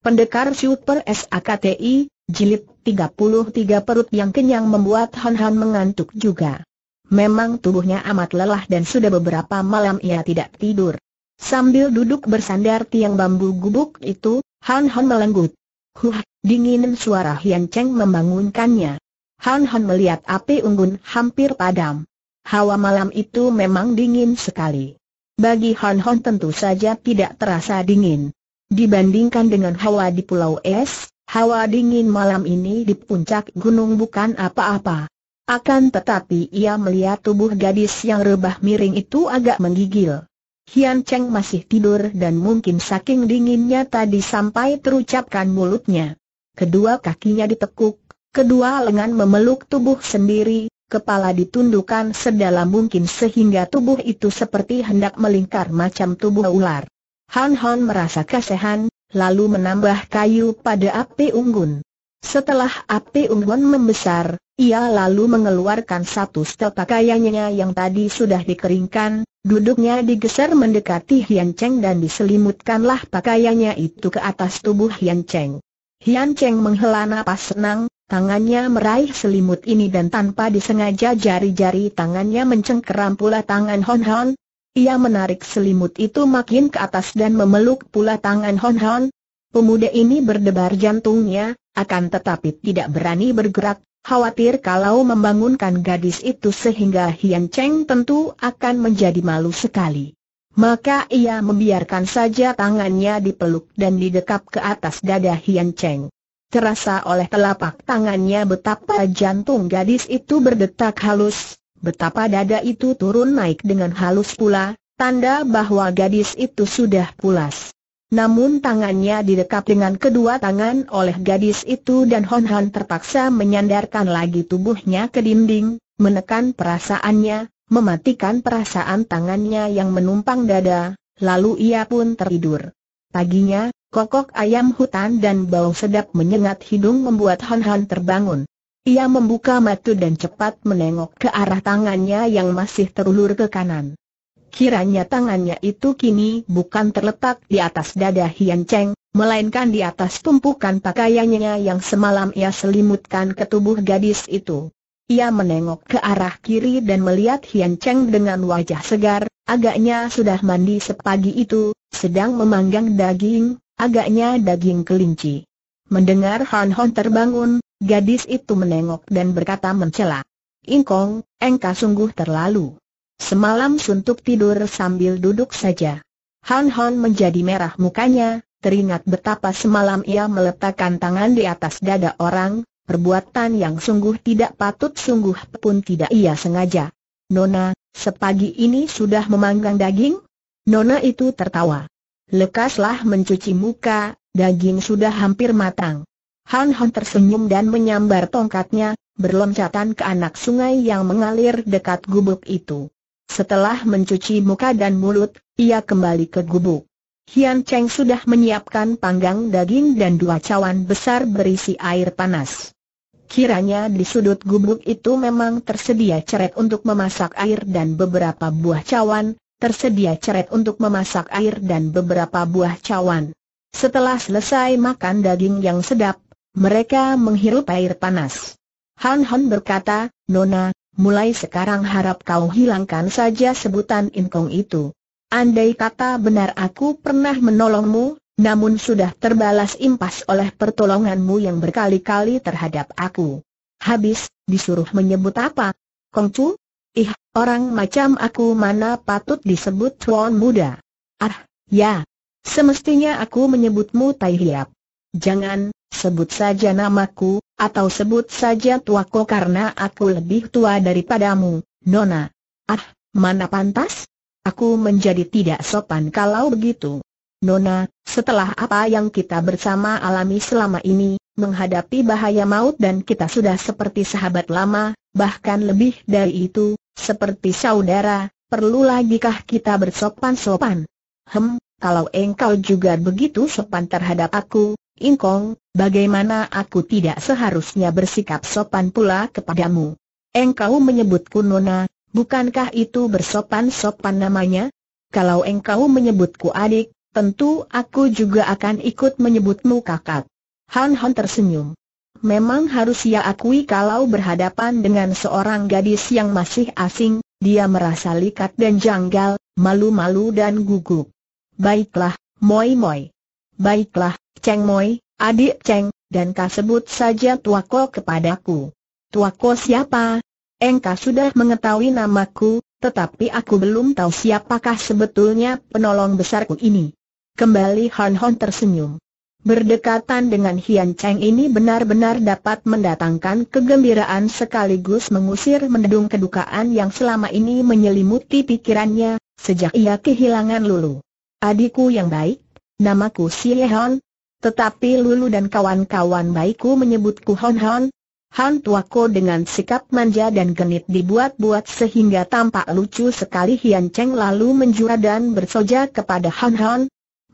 Pendekar Super SAKTI, jilid 33 perut yang kenyang membuat Han Han mengantuk juga. Memang tubuhnya amat lelah dan sudah beberapa malam ia tidak tidur. Sambil duduk bersandar tiang bambu gubuk itu, Han Han melenggut. Huh, dingin suara Hian Cheng membangunkannya. Han Han melihat api unggun hampir padam. Hawa malam itu memang dingin sekali. Bagi Han Han tentu saja tidak terasa dingin. Dibandingkan dengan hawa di Pulau Es, hawa dingin malam ini di puncak gunung bukan apa-apa. Akan tetapi ia melihat tubuh gadis yang rebah miring itu agak menggigil. Hian Cheng masih tidur dan mungkin saking dinginnya tadi sampai terucapkan mulutnya. Kedua kakinya ditekuk, kedua lengan memeluk tubuh sendiri, kepala ditundukkan sedalam mungkin sehingga tubuh itu seperti hendak melingkar macam tubuh ular. Han Hon merasa kasihan, lalu menambah kayu pada api unggun. Setelah api unggun membesar, ia lalu mengeluarkan satu setel pakaiannya yang tadi sudah dikeringkan, duduknya digeser mendekati Hian Cheng dan diselimutkanlah pakaiannya itu ke atas tubuh Hian Cheng. Hian Cheng menghela napas senang, tangannya meraih selimut ini dan tanpa disengaja jari-jari tangannya mencengkeram pula tangan Hon Hon, ia menarik selimut itu makin ke atas dan memeluk pula tangan Hon Hon. Pemuda ini berdebar jantungnya, akan tetapi tidak berani bergerak, khawatir kalau membangunkan gadis itu sehingga Hian Cheng tentu akan menjadi malu sekali. Maka ia membiarkan saja tangannya dipeluk dan didekap ke atas dada Hian Cheng. Terasa oleh telapak tangannya betapa jantung gadis itu berdetak halus, Betapa dada itu turun naik dengan halus pula, tanda bahwa gadis itu sudah pulas. Namun tangannya didekap dengan kedua tangan oleh gadis itu dan Hon Han terpaksa menyandarkan lagi tubuhnya ke dinding, menekan perasaannya, mematikan perasaan tangannya yang menumpang dada, lalu ia pun tertidur. Paginya, kokok ayam hutan dan bau sedap menyengat hidung membuat Hon Han terbangun. Ia membuka mata dan cepat menengok ke arah tangannya yang masih terulur ke kanan. Kiranya tangannya itu kini bukan terletak di atas dada Hian Cheng, melainkan di atas tumpukan pakaiannya yang semalam ia selimutkan ke tubuh gadis itu. Ia menengok ke arah kiri dan melihat Hian Cheng dengan wajah segar, agaknya sudah mandi sepagi itu, sedang memanggang daging, agaknya daging kelinci. Mendengar Han Hon terbangun, Gadis itu menengok dan berkata mencela. Ingkong, engkau sungguh terlalu. Semalam suntuk tidur sambil duduk saja. Han Han menjadi merah mukanya, teringat betapa semalam ia meletakkan tangan di atas dada orang, perbuatan yang sungguh tidak patut sungguh pun tidak ia sengaja. Nona, sepagi ini sudah memanggang daging? Nona itu tertawa. Lekaslah mencuci muka, daging sudah hampir matang. Han Han tersenyum dan menyambar tongkatnya, berloncatan ke anak sungai yang mengalir dekat gubuk itu. Setelah mencuci muka dan mulut, ia kembali ke gubuk. Hian Cheng sudah menyiapkan panggang daging dan dua cawan besar berisi air panas. Kiranya di sudut gubuk itu memang tersedia ceret untuk memasak air dan beberapa buah cawan, tersedia ceret untuk memasak air dan beberapa buah cawan. Setelah selesai makan daging yang sedap, mereka menghirup air panas. Han Han berkata, Nona, mulai sekarang harap kau hilangkan saja sebutan inkong itu. Andai kata benar aku pernah menolongmu, namun sudah terbalas impas oleh pertolonganmu yang berkali-kali terhadap aku. Habis, disuruh menyebut apa? Kongcu? Ih, orang macam aku mana patut disebut tuan muda? Ah, ya. Semestinya aku menyebutmu Tai Hiap. Jangan, sebut saja namaku, atau sebut saja tuaku karena aku lebih tua daripadamu, Nona. Ah, mana pantas? Aku menjadi tidak sopan kalau begitu. Nona, setelah apa yang kita bersama alami selama ini, menghadapi bahaya maut dan kita sudah seperti sahabat lama, bahkan lebih dari itu, seperti saudara, perlu lagikah kita bersopan-sopan? Hem, kalau engkau juga begitu sopan terhadap aku, Ingkong, bagaimana aku tidak seharusnya bersikap sopan pula kepadamu? Engkau menyebutku Nona, bukankah itu bersopan-sopan namanya? Kalau engkau menyebutku adik, tentu aku juga akan ikut menyebutmu kakak. Han Han tersenyum. Memang harus ia akui kalau berhadapan dengan seorang gadis yang masih asing, dia merasa likat dan janggal, malu-malu dan gugup. Baiklah, Moi Moi. Baiklah, Cheng Moi, adik Cheng, dan kau sebut saja tuako kepadaku. Tuako siapa? Engkau sudah mengetahui namaku, tetapi aku belum tahu siapakah sebetulnya penolong besarku ini. Kembali Han Hon tersenyum. Berdekatan dengan Hian Cheng ini benar-benar dapat mendatangkan kegembiraan sekaligus mengusir mendung kedukaan yang selama ini menyelimuti pikirannya, sejak ia kehilangan Lulu. Adikku yang baik, Namaku Si Hon. Tetapi Lulu dan kawan-kawan baikku menyebutku Hon Hon. Han Tuako dengan sikap manja dan genit dibuat-buat sehingga tampak lucu sekali Hian Cheng lalu menjura dan bersoja kepada Han Han.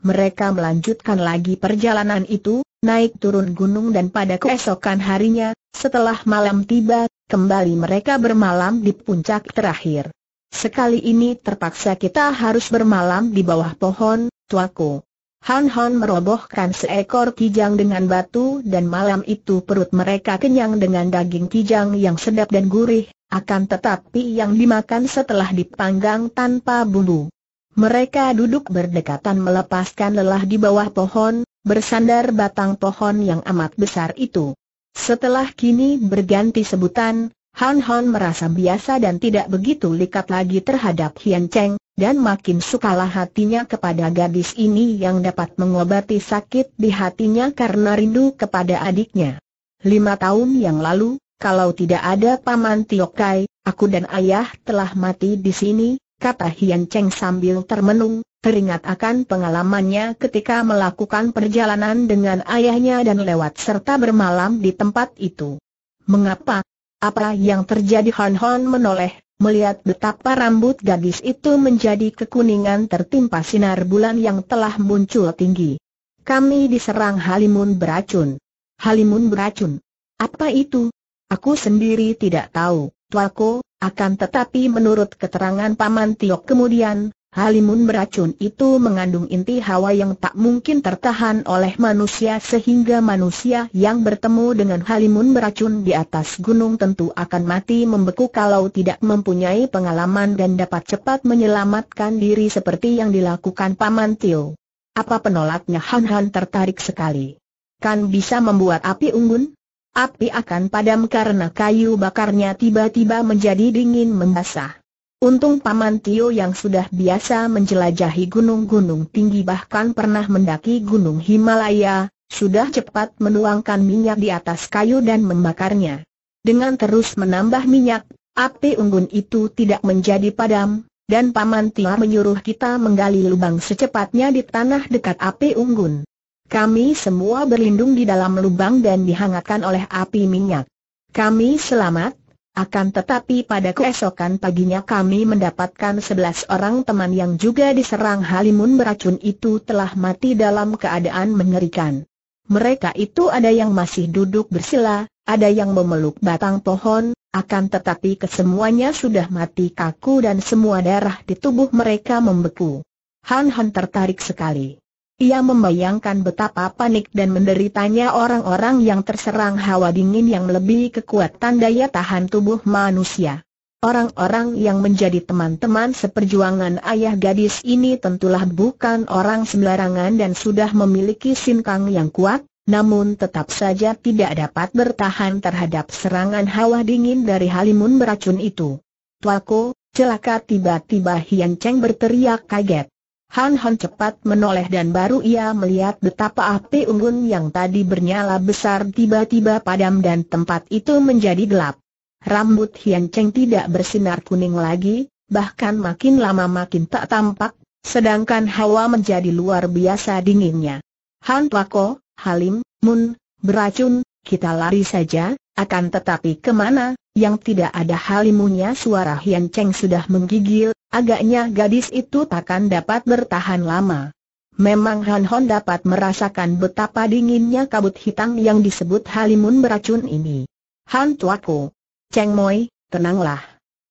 Mereka melanjutkan lagi perjalanan itu, naik turun gunung dan pada keesokan harinya, setelah malam tiba, kembali mereka bermalam di puncak terakhir. Sekali ini terpaksa kita harus bermalam di bawah pohon, Tuako. Han Han merobohkan seekor kijang dengan batu dan malam itu perut mereka kenyang dengan daging kijang yang sedap dan gurih, akan tetapi yang dimakan setelah dipanggang tanpa bumbu. Mereka duduk berdekatan melepaskan lelah di bawah pohon, bersandar batang pohon yang amat besar itu. Setelah kini berganti sebutan, Han Han merasa biasa dan tidak begitu likat lagi terhadap Hian Cheng, dan makin sukalah hatinya kepada gadis ini yang dapat mengobati sakit di hatinya karena rindu kepada adiknya. Lima tahun yang lalu, kalau tidak ada Paman Tiokai, aku dan ayah telah mati di sini, kata Hian Cheng sambil termenung, teringat akan pengalamannya ketika melakukan perjalanan dengan ayahnya dan lewat serta bermalam di tempat itu. Mengapa? Apa yang terjadi Han Hon menoleh melihat betapa rambut gadis itu menjadi kekuningan tertimpa sinar bulan yang telah muncul tinggi. Kami diserang halimun beracun. Halimun beracun. Apa itu? Aku sendiri tidak tahu, Tuako, akan tetapi menurut keterangan Paman Tiok kemudian, Halimun beracun itu mengandung inti hawa yang tak mungkin tertahan oleh manusia sehingga manusia yang bertemu dengan halimun beracun di atas gunung tentu akan mati membeku kalau tidak mempunyai pengalaman dan dapat cepat menyelamatkan diri seperti yang dilakukan Paman Tio. Apa penolaknya Han Han tertarik sekali. Kan bisa membuat api unggun? Api akan padam karena kayu bakarnya tiba-tiba menjadi dingin membasah. Untung Paman Tio yang sudah biasa menjelajahi gunung-gunung tinggi bahkan pernah mendaki gunung Himalaya, sudah cepat menuangkan minyak di atas kayu dan membakarnya. Dengan terus menambah minyak, api unggun itu tidak menjadi padam, dan Paman Tio menyuruh kita menggali lubang secepatnya di tanah dekat api unggun. Kami semua berlindung di dalam lubang dan dihangatkan oleh api minyak. Kami selamat, akan tetapi pada keesokan paginya kami mendapatkan 11 orang teman yang juga diserang halimun beracun itu telah mati dalam keadaan mengerikan. Mereka itu ada yang masih duduk bersila, ada yang memeluk batang pohon, akan tetapi kesemuanya sudah mati kaku dan semua darah di tubuh mereka membeku. Han Han tertarik sekali. Ia membayangkan betapa panik dan menderitanya orang-orang yang terserang hawa dingin yang melebihi kekuatan daya tahan tubuh manusia. Orang-orang yang menjadi teman-teman seperjuangan ayah gadis ini tentulah bukan orang sembarangan dan sudah memiliki sinkang yang kuat, namun tetap saja tidak dapat bertahan terhadap serangan hawa dingin dari halimun beracun itu. Tuaku, celaka tiba-tiba Hian Cheng berteriak kaget. Han Han cepat menoleh dan baru ia melihat betapa api unggun yang tadi bernyala besar tiba-tiba padam dan tempat itu menjadi gelap. Rambut Hian Cheng tidak bersinar kuning lagi, bahkan makin lama makin tak tampak, sedangkan hawa menjadi luar biasa dinginnya. Han Twako, Halim, Mun, beracun, kita lari saja, akan tetapi kemana, yang tidak ada halimunya suara Hian Cheng sudah menggigil, Agaknya gadis itu takkan dapat bertahan lama. Memang Han Hon dapat merasakan betapa dinginnya kabut hitam yang disebut halimun beracun ini. Han tuaku. Cheng Moi, tenanglah.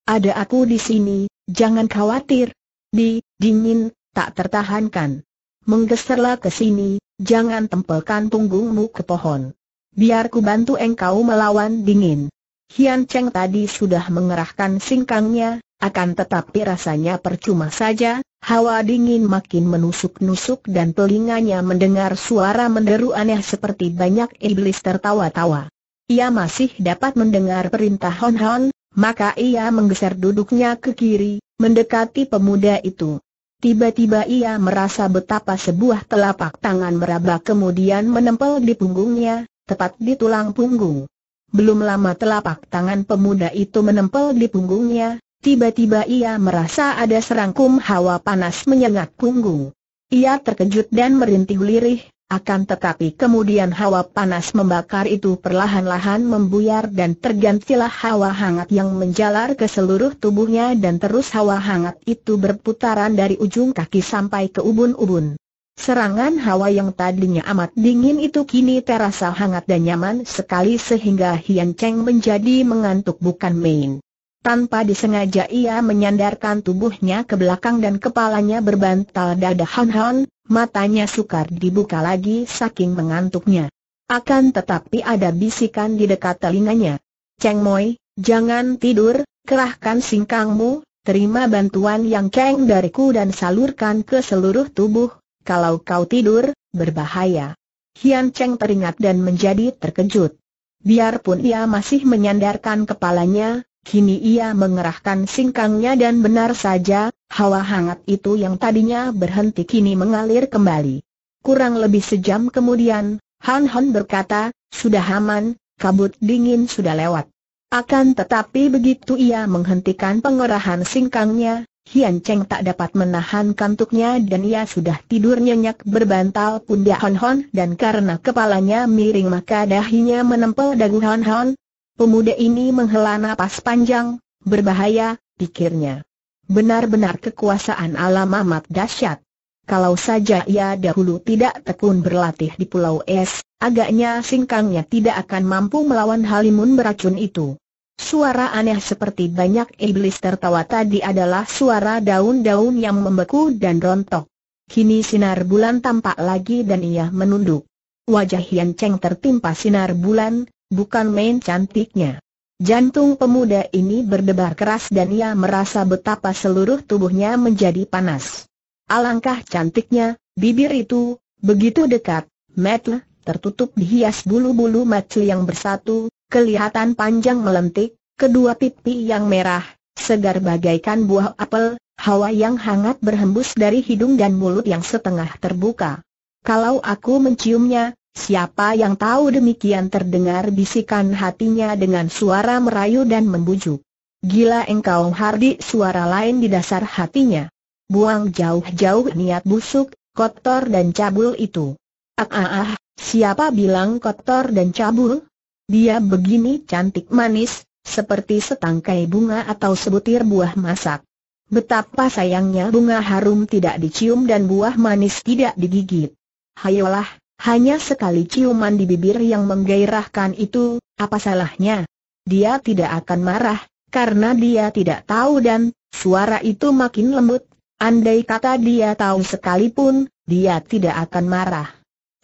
Ada aku di sini, jangan khawatir. Di, dingin, tak tertahankan. Menggeserlah ke sini, jangan tempelkan punggungmu ke pohon. Biar ku bantu engkau melawan dingin. Hian Cheng tadi sudah mengerahkan singkangnya, akan tetapi rasanya percuma saja, hawa dingin makin menusuk-nusuk dan telinganya mendengar suara menderu aneh seperti banyak iblis tertawa-tawa. Ia masih dapat mendengar perintah Hon Hon, maka ia menggeser duduknya ke kiri, mendekati pemuda itu. Tiba-tiba ia merasa betapa sebuah telapak tangan meraba kemudian menempel di punggungnya, tepat di tulang punggung. Belum lama telapak tangan pemuda itu menempel di punggungnya, Tiba-tiba ia merasa ada serangkum hawa panas menyengat punggung. Ia terkejut dan merintih lirih, akan tetapi kemudian hawa panas membakar itu perlahan-lahan membuyar dan tergantilah hawa hangat yang menjalar ke seluruh tubuhnya dan terus hawa hangat itu berputaran dari ujung kaki sampai ke ubun-ubun. Serangan hawa yang tadinya amat dingin itu kini terasa hangat dan nyaman sekali sehingga Hian Cheng menjadi mengantuk bukan main. Tanpa disengaja ia menyandarkan tubuhnya ke belakang dan kepalanya berbantal dada Han Han, matanya sukar dibuka lagi saking mengantuknya. Akan tetapi ada bisikan di dekat telinganya. Cheng Moi, jangan tidur, kerahkan singkangmu, terima bantuan yang keng dariku dan salurkan ke seluruh tubuh, kalau kau tidur, berbahaya. Hian Cheng teringat dan menjadi terkejut. Biarpun ia masih menyandarkan kepalanya, Kini ia mengerahkan singkangnya dan benar saja, hawa hangat itu yang tadinya berhenti kini mengalir kembali. Kurang lebih sejam kemudian, Han Han berkata, sudah aman, kabut dingin sudah lewat. Akan tetapi begitu ia menghentikan pengerahan singkangnya, Hian Cheng tak dapat menahan kantuknya dan ia sudah tidur nyenyak berbantal pundak Han Han dan karena kepalanya miring maka dahinya menempel dagu Han Han. Pemuda ini menghela napas panjang, berbahaya, pikirnya. Benar-benar kekuasaan alam amat dahsyat. Kalau saja ia dahulu tidak tekun berlatih di Pulau Es, agaknya singkangnya tidak akan mampu melawan halimun beracun itu. Suara aneh seperti banyak iblis tertawa tadi adalah suara daun-daun yang membeku dan rontok. Kini sinar bulan tampak lagi dan ia menunduk. Wajah Hian Cheng tertimpa sinar bulan, bukan main cantiknya. Jantung pemuda ini berdebar keras dan ia merasa betapa seluruh tubuhnya menjadi panas. Alangkah cantiknya, bibir itu, begitu dekat, metel, tertutup dihias bulu-bulu metle yang bersatu, kelihatan panjang melentik, kedua pipi yang merah, segar bagaikan buah apel, hawa yang hangat berhembus dari hidung dan mulut yang setengah terbuka. Kalau aku menciumnya, Siapa yang tahu demikian terdengar bisikan hatinya dengan suara merayu dan membujuk. Gila engkau Hardi suara lain di dasar hatinya. Buang jauh-jauh niat busuk, kotor dan cabul itu. Ah ah ah, siapa bilang kotor dan cabul? Dia begini cantik manis, seperti setangkai bunga atau sebutir buah masak. Betapa sayangnya bunga harum tidak dicium dan buah manis tidak digigit. Hayolah, hanya sekali ciuman di bibir yang menggairahkan itu, apa salahnya? Dia tidak akan marah, karena dia tidak tahu dan, suara itu makin lembut, andai kata dia tahu sekalipun, dia tidak akan marah.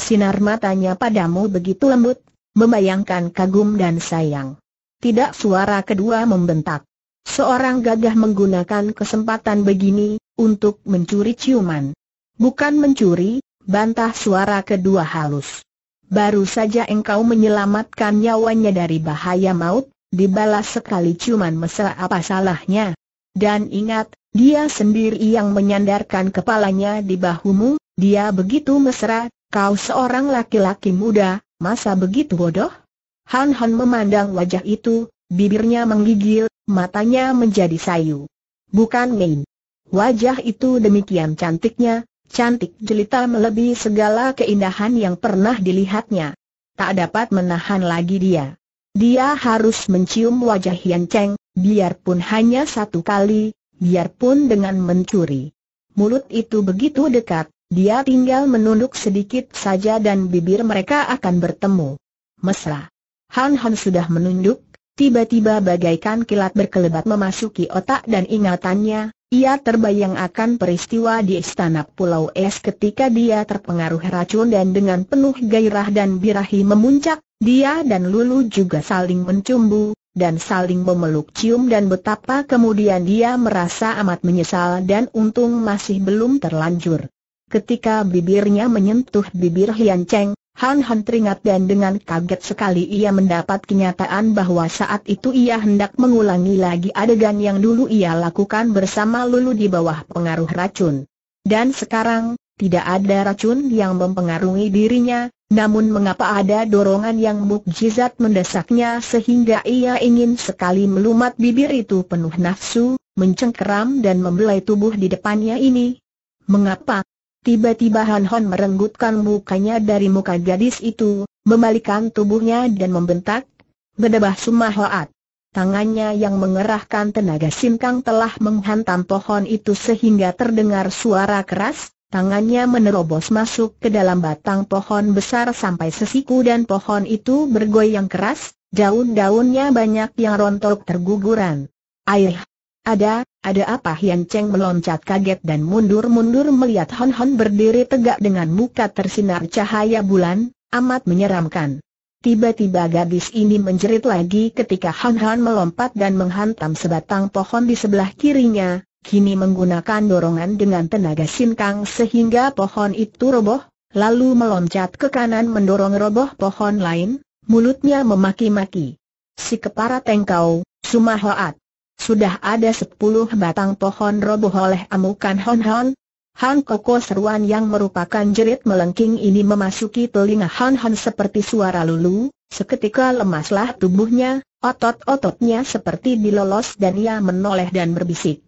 Sinar matanya padamu begitu lembut, membayangkan kagum dan sayang. Tidak suara kedua membentak. Seorang gagah menggunakan kesempatan begini, untuk mencuri ciuman. Bukan mencuri, Bantah suara kedua halus. Baru saja engkau menyelamatkan nyawanya dari bahaya maut, dibalas sekali cuman mesra apa salahnya. Dan ingat, dia sendiri yang menyandarkan kepalanya di bahumu, dia begitu mesra, kau seorang laki-laki muda, masa begitu bodoh? Han Han memandang wajah itu, bibirnya menggigil, matanya menjadi sayu. Bukan main. Wajah itu demikian cantiknya, cantik jelita melebihi segala keindahan yang pernah dilihatnya. Tak dapat menahan lagi dia. Dia harus mencium wajah Hian Cheng, biarpun hanya satu kali, biarpun dengan mencuri. Mulut itu begitu dekat, dia tinggal menunduk sedikit saja dan bibir mereka akan bertemu. Mesra. Han Han sudah menunduk, Tiba-tiba bagaikan kilat berkelebat memasuki otak dan ingatannya, ia terbayang akan peristiwa di istana Pulau Es ketika dia terpengaruh racun dan dengan penuh gairah dan birahi memuncak, dia dan Lulu juga saling mencumbu, dan saling memeluk cium dan betapa kemudian dia merasa amat menyesal dan untung masih belum terlanjur. Ketika bibirnya menyentuh bibir Hian Cheng, Han Han teringat dan dengan kaget sekali ia mendapat kenyataan bahwa saat itu ia hendak mengulangi lagi adegan yang dulu ia lakukan bersama Lulu di bawah pengaruh racun. Dan sekarang, tidak ada racun yang mempengaruhi dirinya, namun mengapa ada dorongan yang mukjizat mendesaknya sehingga ia ingin sekali melumat bibir itu penuh nafsu, mencengkeram dan membelai tubuh di depannya ini? Mengapa? Tiba-tiba Han Hon merenggutkan mukanya dari muka gadis itu, membalikan tubuhnya dan membentak, Bedebah Sumahoat. Tangannya yang mengerahkan tenaga sinkang telah menghantam pohon itu sehingga terdengar suara keras, tangannya menerobos masuk ke dalam batang pohon besar sampai sesiku dan pohon itu bergoyang keras, daun-daunnya banyak yang rontok terguguran. Air. Ada, ada apa Hian Cheng meloncat kaget dan mundur-mundur melihat Hon Hon berdiri tegak dengan muka tersinar cahaya bulan, amat menyeramkan. Tiba-tiba gadis ini menjerit lagi ketika Hon Hon melompat dan menghantam sebatang pohon di sebelah kirinya, kini menggunakan dorongan dengan tenaga sinkang sehingga pohon itu roboh, lalu meloncat ke kanan mendorong roboh pohon lain, mulutnya memaki-maki. Si kepara tengkau, Sumahoat. Sudah ada sepuluh batang pohon roboh oleh amukan Hon Hon. Han Koko seruan yang merupakan jerit melengking ini memasuki telinga Han Han seperti suara lulu, seketika lemaslah tubuhnya, otot-ototnya seperti dilolos dan ia menoleh dan berbisik.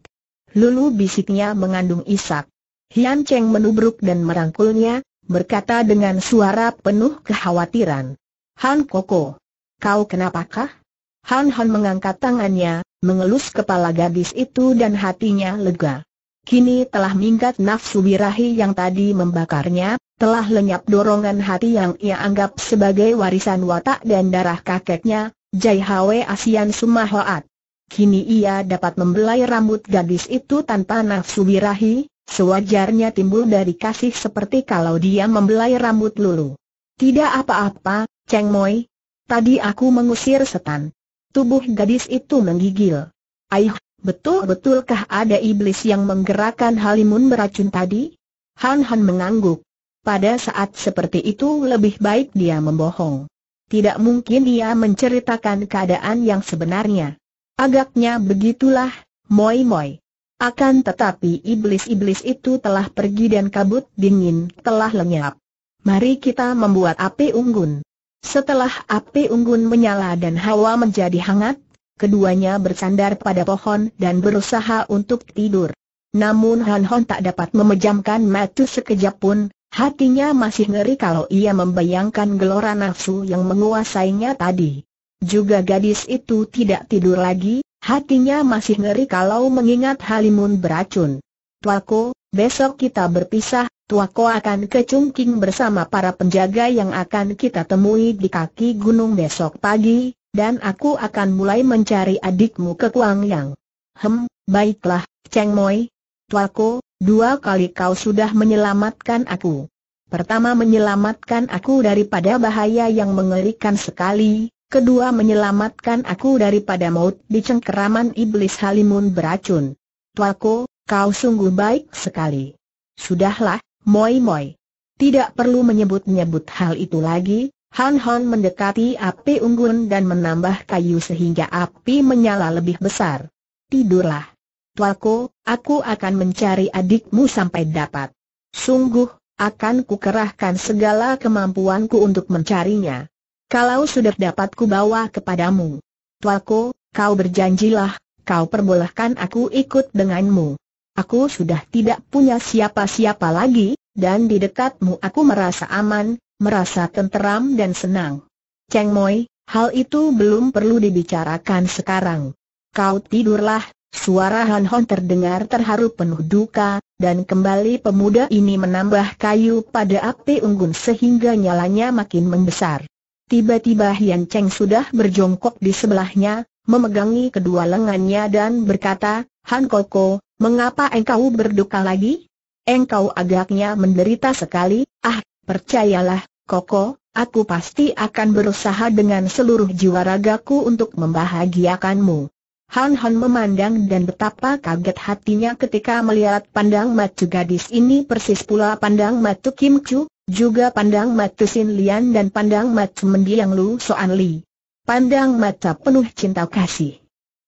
Lulu bisiknya mengandung isak. Hian Cheng menubruk dan merangkulnya, berkata dengan suara penuh kekhawatiran. Han Koko, kau kenapakah? Han Han mengangkat tangannya, mengelus kepala gadis itu dan hatinya lega. Kini telah minggat nafsu birahi yang tadi membakarnya, telah lenyap dorongan hati yang ia anggap sebagai warisan watak dan darah kakeknya, Jai Hwe Asian Sumahoat. Kini ia dapat membelai rambut gadis itu tanpa nafsu birahi, sewajarnya timbul dari kasih seperti kalau dia membelai rambut lulu. Tidak apa-apa, Cheng Moi. Tadi aku mengusir setan. Tubuh gadis itu menggigil. Aih, betul-betulkah ada iblis yang menggerakkan halimun beracun tadi? Han Han mengangguk. Pada saat seperti itu lebih baik dia membohong. Tidak mungkin dia menceritakan keadaan yang sebenarnya. Agaknya begitulah, Moi Moi. Akan tetapi iblis-iblis itu telah pergi dan kabut dingin telah lenyap. Mari kita membuat api unggun. Setelah api unggun menyala dan hawa menjadi hangat, keduanya bersandar pada pohon dan berusaha untuk tidur. Namun Han Hon tak dapat memejamkan mata sekejap pun, hatinya masih ngeri kalau ia membayangkan gelora nafsu yang menguasainya tadi. Juga gadis itu tidak tidur lagi, hatinya masih ngeri kalau mengingat Halimun beracun. Tuaku, Besok kita berpisah, Tuako akan ke Chungking bersama para penjaga yang akan kita temui di kaki gunung besok pagi, dan aku akan mulai mencari adikmu ke Kuangyang. Hem, baiklah, Cheng Moi. Tuako, dua kali kau sudah menyelamatkan aku. Pertama menyelamatkan aku daripada bahaya yang mengerikan sekali, kedua menyelamatkan aku daripada maut di cengkeraman iblis halimun beracun. Tuako, Kau sungguh baik sekali. Sudahlah, Moi Moi. Tidak perlu menyebut-nyebut hal itu lagi, Han han mendekati api unggun dan menambah kayu sehingga api menyala lebih besar. Tidurlah. Tuaku, aku akan mencari adikmu sampai dapat. Sungguh, akan kukerahkan segala kemampuanku untuk mencarinya. Kalau sudah dapat kubawa kepadamu. Tuaku, kau berjanjilah, kau perbolehkan aku ikut denganmu. Aku sudah tidak punya siapa-siapa lagi, dan di dekatmu aku merasa aman, merasa tenteram dan senang. Cheng Moi, hal itu belum perlu dibicarakan sekarang. Kau tidurlah, suara Han Hon terdengar terharu penuh duka, dan kembali pemuda ini menambah kayu pada api unggun sehingga nyalanya makin membesar. Tiba-tiba Hian Cheng sudah berjongkok di sebelahnya, memegangi kedua lengannya dan berkata, Han Koko, Mengapa engkau berduka lagi? Engkau agaknya menderita sekali, ah, percayalah, Koko, aku pasti akan berusaha dengan seluruh jiwa ragaku untuk membahagiakanmu. Han Han memandang dan betapa kaget hatinya ketika melihat pandang matu gadis ini persis pula pandang matu Kim Chu, juga pandang matu Sin Lian dan pandang matu mendiang Lu Soan Li. Pandang mata penuh cinta kasih.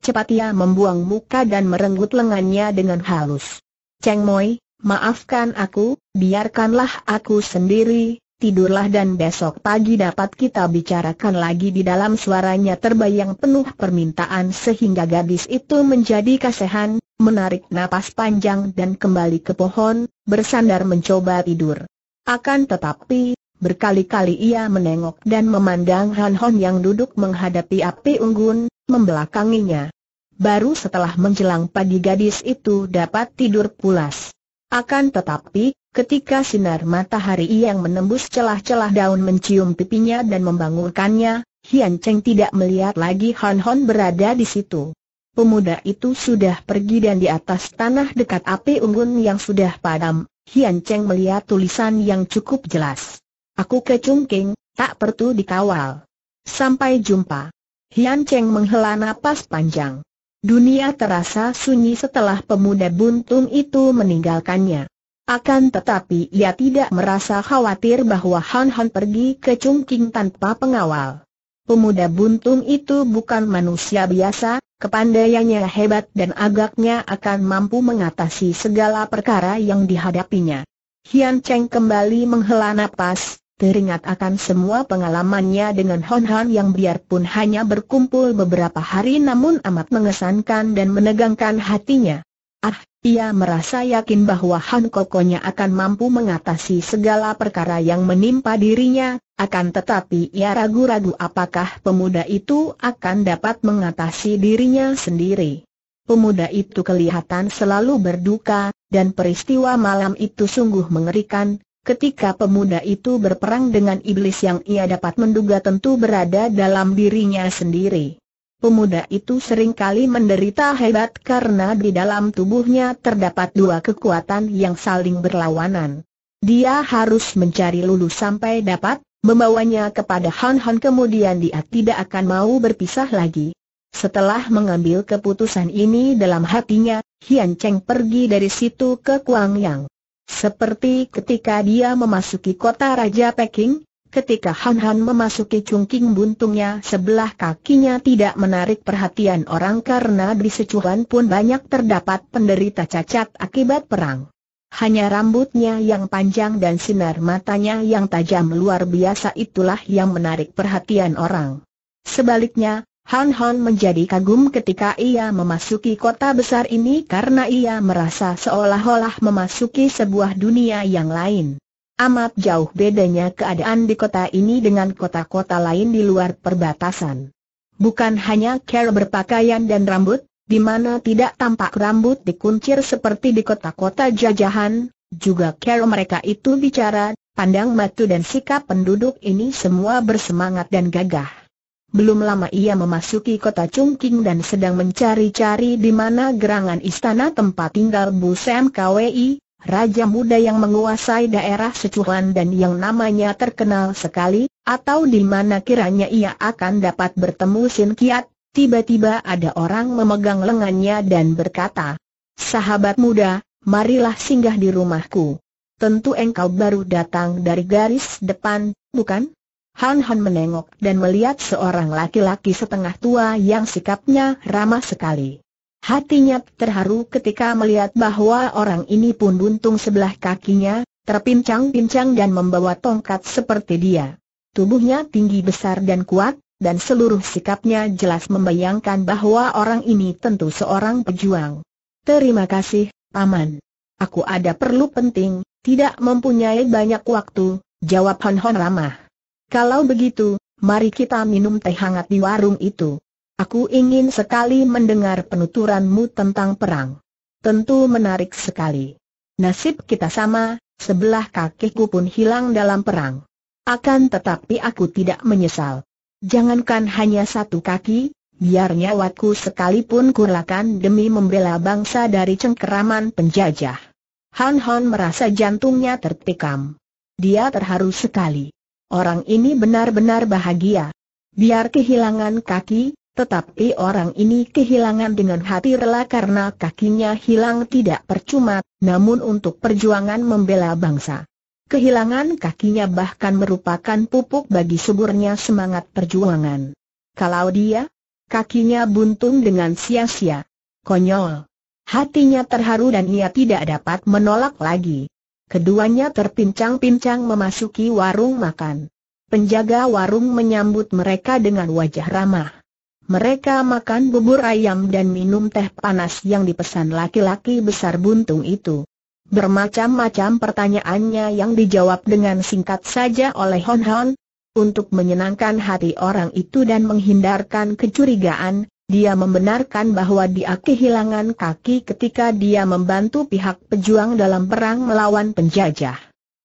Cepat ia membuang muka dan merenggut lengannya dengan halus. Cheng Moi, maafkan aku, biarkanlah aku sendiri, tidurlah dan besok pagi dapat kita bicarakan lagi di dalam suaranya terbayang penuh permintaan sehingga gadis itu menjadi kasihan, menarik napas panjang dan kembali ke pohon, bersandar mencoba tidur. Akan tetapi, berkali-kali ia menengok dan memandang Han Hon yang duduk menghadapi api unggun, membelakanginya baru setelah menjelang pagi gadis itu dapat tidur pulas. Akan tetapi, ketika sinar matahari yang menembus celah-celah daun mencium pipinya dan membangunkannya, Hian Cheng tidak melihat lagi Han Hon berada di situ. Pemuda itu sudah pergi dan di atas tanah dekat api unggun yang sudah padam, Hian Cheng melihat tulisan yang cukup jelas. Aku ke King, tak perlu dikawal. Sampai jumpa. Hian Cheng menghela napas panjang. Dunia terasa sunyi setelah pemuda buntung itu meninggalkannya. Akan tetapi ia tidak merasa khawatir bahwa Han Han pergi ke Chungking tanpa pengawal. Pemuda buntung itu bukan manusia biasa, kepandaiannya hebat dan agaknya akan mampu mengatasi segala perkara yang dihadapinya. Hian Cheng kembali menghela napas, teringat akan semua pengalamannya dengan Hon Han yang biarpun hanya berkumpul beberapa hari namun amat mengesankan dan menegangkan hatinya. Ah, ia merasa yakin bahwa Han Kokonya akan mampu mengatasi segala perkara yang menimpa dirinya, akan tetapi ia ragu-ragu apakah pemuda itu akan dapat mengatasi dirinya sendiri. Pemuda itu kelihatan selalu berduka, dan peristiwa malam itu sungguh mengerikan, Ketika pemuda itu berperang dengan iblis yang ia dapat menduga tentu berada dalam dirinya sendiri. Pemuda itu sering kali menderita hebat karena di dalam tubuhnya terdapat dua kekuatan yang saling berlawanan. Dia harus mencari lulu sampai dapat, membawanya kepada Han Han kemudian dia tidak akan mau berpisah lagi. Setelah mengambil keputusan ini dalam hatinya, Hian Cheng pergi dari situ ke Kuang Yang. Seperti ketika dia memasuki kota Raja Peking, ketika Han Han memasuki cungking buntungnya sebelah kakinya tidak menarik perhatian orang karena di secuhan pun banyak terdapat penderita cacat akibat perang. Hanya rambutnya yang panjang dan sinar matanya yang tajam luar biasa itulah yang menarik perhatian orang. Sebaliknya, Han Han menjadi kagum ketika ia memasuki kota besar ini karena ia merasa seolah-olah memasuki sebuah dunia yang lain. Amat jauh bedanya keadaan di kota ini dengan kota-kota lain di luar perbatasan. Bukan hanya cara berpakaian dan rambut, di mana tidak tampak rambut dikuncir seperti di kota-kota jajahan, juga cara mereka itu bicara, pandang matu dan sikap penduduk ini semua bersemangat dan gagah belum lama ia memasuki kota Chungking dan sedang mencari-cari di mana gerangan istana tempat tinggal Bu Sam Kwei, raja muda yang menguasai daerah Sichuan dan yang namanya terkenal sekali, atau di mana kiranya ia akan dapat bertemu Sin Kiat, tiba-tiba ada orang memegang lengannya dan berkata, Sahabat muda, marilah singgah di rumahku. Tentu engkau baru datang dari garis depan, bukan? Han Han menengok dan melihat seorang laki-laki setengah tua yang sikapnya ramah sekali. Hatinya terharu ketika melihat bahwa orang ini pun buntung sebelah kakinya, terpincang-pincang dan membawa tongkat seperti dia. Tubuhnya tinggi besar dan kuat, dan seluruh sikapnya jelas membayangkan bahwa orang ini tentu seorang pejuang. Terima kasih, Paman. Aku ada perlu penting, tidak mempunyai banyak waktu, jawab Hon Hon ramah. Kalau begitu, mari kita minum teh hangat di warung itu. Aku ingin sekali mendengar penuturanmu tentang perang. Tentu menarik sekali. Nasib kita sama, sebelah kakiku pun hilang dalam perang. Akan tetapi aku tidak menyesal. Jangankan hanya satu kaki, biar nyawaku sekalipun kurlakan demi membela bangsa dari cengkeraman penjajah. Han Han merasa jantungnya tertikam. Dia terharu sekali. Orang ini benar-benar bahagia. Biar kehilangan kaki, tetapi orang ini kehilangan dengan hati rela karena kakinya hilang tidak percuma, namun untuk perjuangan membela bangsa. Kehilangan kakinya bahkan merupakan pupuk bagi suburnya semangat perjuangan. Kalau dia, kakinya buntung dengan sia-sia. Konyol. Hatinya terharu dan ia tidak dapat menolak lagi. Keduanya terpincang-pincang memasuki warung makan. Penjaga warung menyambut mereka dengan wajah ramah. Mereka makan bubur ayam dan minum teh panas yang dipesan laki-laki besar buntung itu. Bermacam-macam pertanyaannya yang dijawab dengan singkat saja oleh Hon Hon, untuk menyenangkan hati orang itu dan menghindarkan kecurigaan, dia membenarkan bahwa dia kehilangan kaki ketika dia membantu pihak pejuang dalam perang melawan penjajah.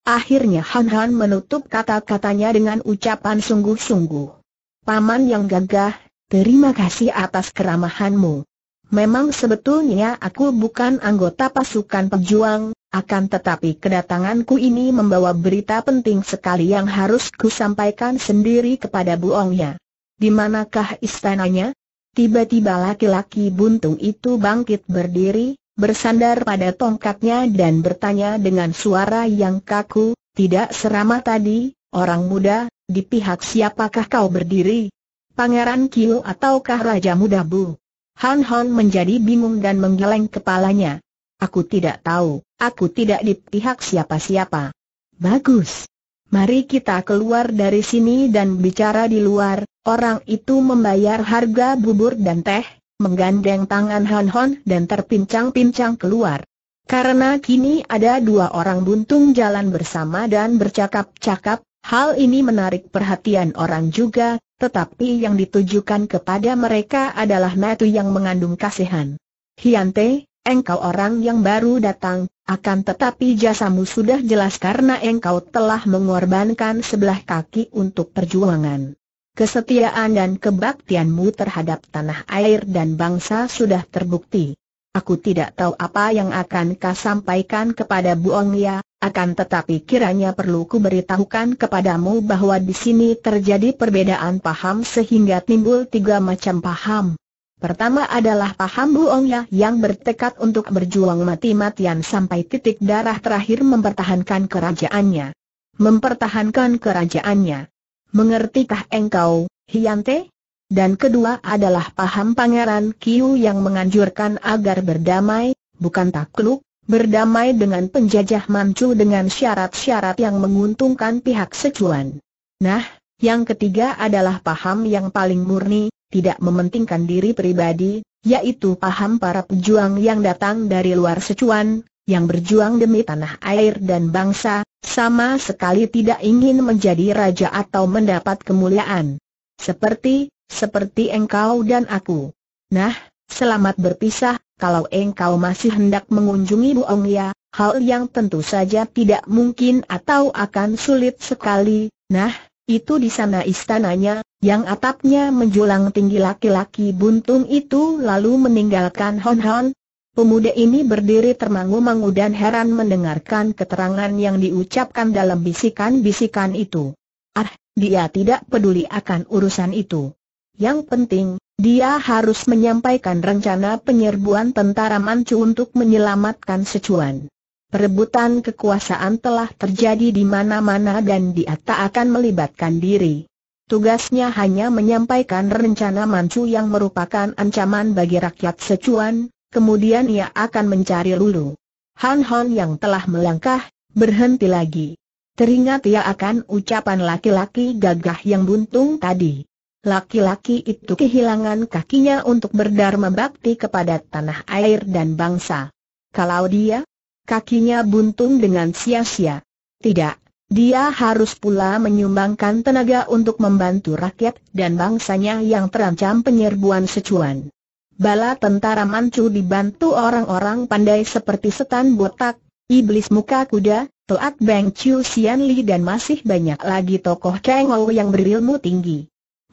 Akhirnya Han Han menutup kata-katanya dengan ucapan sungguh-sungguh. Paman yang gagah, terima kasih atas keramahanmu. Memang sebetulnya aku bukan anggota pasukan pejuang, akan tetapi kedatanganku ini membawa berita penting sekali yang harus kusampaikan sendiri kepada Buongnya. Di manakah istananya? Tiba-tiba laki-laki buntung itu bangkit berdiri, bersandar pada tongkatnya dan bertanya dengan suara yang kaku, tidak seramah tadi, orang muda, di pihak siapakah kau berdiri? Pangeran Kiu ataukah Raja Muda Bu? Han Hon menjadi bingung dan menggeleng kepalanya. Aku tidak tahu, aku tidak di pihak siapa-siapa. Bagus, Mari kita keluar dari sini dan bicara di luar, orang itu membayar harga bubur dan teh, menggandeng tangan Han Hon dan terpincang-pincang keluar. Karena kini ada dua orang buntung jalan bersama dan bercakap-cakap, hal ini menarik perhatian orang juga, tetapi yang ditujukan kepada mereka adalah Metu yang mengandung kasihan. Hyante. Engkau orang yang baru datang, akan tetapi jasamu sudah jelas karena engkau telah mengorbankan sebelah kaki untuk perjuangan. Kesetiaan dan kebaktianmu terhadap tanah air dan bangsa sudah terbukti. Aku tidak tahu apa yang akan kau sampaikan kepada Buong Ya, akan tetapi kiranya perlu ku beritahukan kepadamu bahwa di sini terjadi perbedaan paham sehingga timbul tiga macam paham. Pertama adalah paham buongnya yang bertekad untuk berjuang mati-matian sampai titik darah terakhir mempertahankan kerajaannya. Mempertahankan kerajaannya. Mengertikah engkau, Hiante? Dan kedua adalah paham Pangeran Kiu yang menganjurkan agar berdamai, bukan takluk, berdamai dengan penjajah Manchu dengan syarat-syarat yang menguntungkan pihak secuan. Nah, yang ketiga adalah paham yang paling murni, tidak mementingkan diri pribadi, yaitu paham para pejuang yang datang dari luar secuan, yang berjuang demi tanah air dan bangsa, sama sekali tidak ingin menjadi raja atau mendapat kemuliaan. Seperti, seperti engkau dan aku. Nah, selamat berpisah, kalau engkau masih hendak mengunjungi Bu Ong, ya, hal yang tentu saja tidak mungkin atau akan sulit sekali, nah, itu di sana istananya, yang atapnya menjulang tinggi laki-laki buntung itu lalu meninggalkan Hon Hon. Pemuda ini berdiri termangu-mangu dan heran mendengarkan keterangan yang diucapkan dalam bisikan-bisikan itu. Ah, dia tidak peduli akan urusan itu. Yang penting, dia harus menyampaikan rencana penyerbuan tentara Manchu untuk menyelamatkan secuan. Perebutan kekuasaan telah terjadi di mana-mana dan dia tak akan melibatkan diri. Tugasnya hanya menyampaikan rencana Mancu yang merupakan ancaman bagi rakyat secuan, kemudian ia akan mencari lulu. Han Han yang telah melangkah, berhenti lagi. Teringat ia akan ucapan laki-laki gagah yang buntung tadi. Laki-laki itu kehilangan kakinya untuk berdharma bakti kepada tanah air dan bangsa. Kalau dia kakinya buntung dengan sia-sia. Tidak, dia harus pula menyumbangkan tenaga untuk membantu rakyat dan bangsanya yang terancam penyerbuan secuan. Bala tentara Manchu dibantu orang-orang pandai seperti setan botak, iblis muka kuda, Toat Beng Chiu Sian Li dan masih banyak lagi tokoh Cheng Ou yang berilmu tinggi.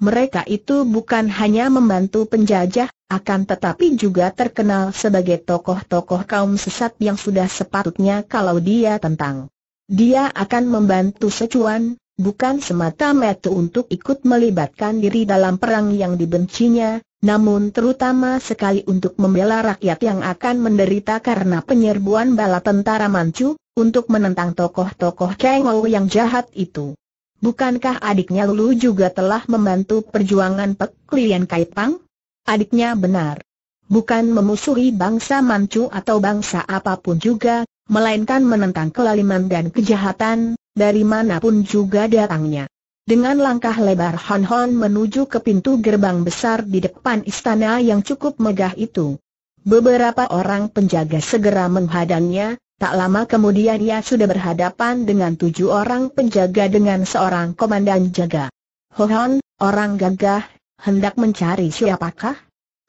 Mereka itu bukan hanya membantu penjajah, akan tetapi juga terkenal sebagai tokoh-tokoh kaum sesat yang sudah sepatutnya kalau dia tentang. Dia akan membantu secuan, bukan semata-mata untuk ikut melibatkan diri dalam perang yang dibencinya, namun terutama sekali untuk membela rakyat yang akan menderita karena penyerbuan bala tentara Manchu, untuk menentang tokoh-tokoh Kengo yang jahat itu. Bukankah adiknya Lulu juga telah membantu perjuangan Pek Lian Kaipang? Adiknya benar. Bukan memusuhi bangsa Manchu atau bangsa apapun juga, melainkan menentang kelaliman dan kejahatan, dari manapun juga datangnya. Dengan langkah lebar Hon Hon menuju ke pintu gerbang besar di depan istana yang cukup megah itu. Beberapa orang penjaga segera menghadangnya, tak lama kemudian ia sudah berhadapan dengan tujuh orang penjaga dengan seorang komandan jaga. Hon Hon, orang gagah, hendak mencari siapakah?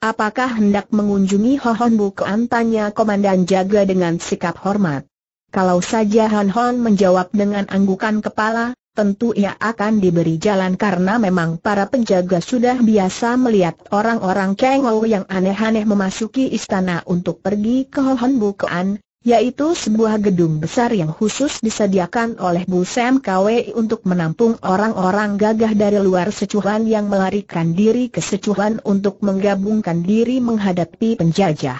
Apakah hendak mengunjungi Hohon Bukuan tanya komandan jaga dengan sikap hormat. Kalau saja Hon Hon menjawab dengan anggukan kepala, tentu ia akan diberi jalan karena memang para penjaga sudah biasa melihat orang-orang Kengou yang aneh-aneh memasuki istana untuk pergi ke Hohon Bukuan, yaitu sebuah gedung besar yang khusus disediakan oleh Bu Sam Kwe untuk menampung orang-orang gagah dari luar secuhan yang melarikan diri ke secuhan untuk menggabungkan diri menghadapi penjajah.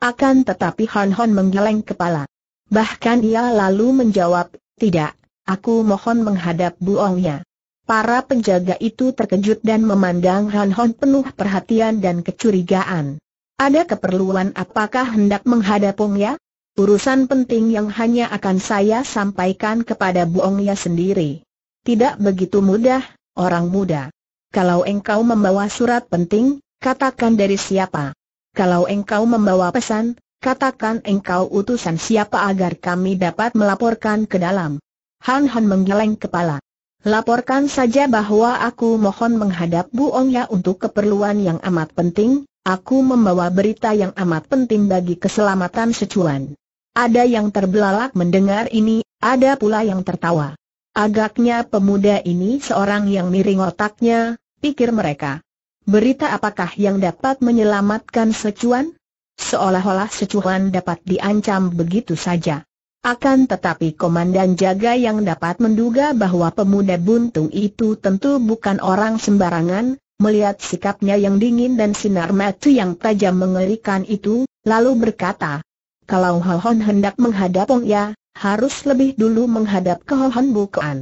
Akan tetapi Han Hon menggeleng kepala. Bahkan ia lalu menjawab, tidak, aku mohon menghadap Bu Ongnya. Para penjaga itu terkejut dan memandang Han Hon penuh perhatian dan kecurigaan. Ada keperluan apakah hendak menghadap Ongnya? Urusan penting yang hanya akan saya sampaikan kepada buongnya sendiri. Tidak begitu mudah, orang muda. Kalau engkau membawa surat penting, katakan dari siapa. Kalau engkau membawa pesan, katakan engkau utusan siapa agar kami dapat melaporkan ke dalam. Han Han menggeleng kepala. Laporkan saja bahwa aku mohon menghadap buongnya untuk keperluan yang amat penting, aku membawa berita yang amat penting bagi keselamatan secuan. Ada yang terbelalak mendengar ini, ada pula yang tertawa. Agaknya pemuda ini seorang yang miring otaknya, pikir mereka. Berita apakah yang dapat menyelamatkan secuan? Seolah-olah secuan dapat diancam begitu saja. Akan tetapi komandan jaga yang dapat menduga bahwa pemuda buntung itu tentu bukan orang sembarangan, melihat sikapnya yang dingin dan sinar mata yang tajam mengerikan itu, lalu berkata, kalau Hohon hendak menghadap Ong Ya, harus lebih dulu menghadap ke Hohon Bukoan.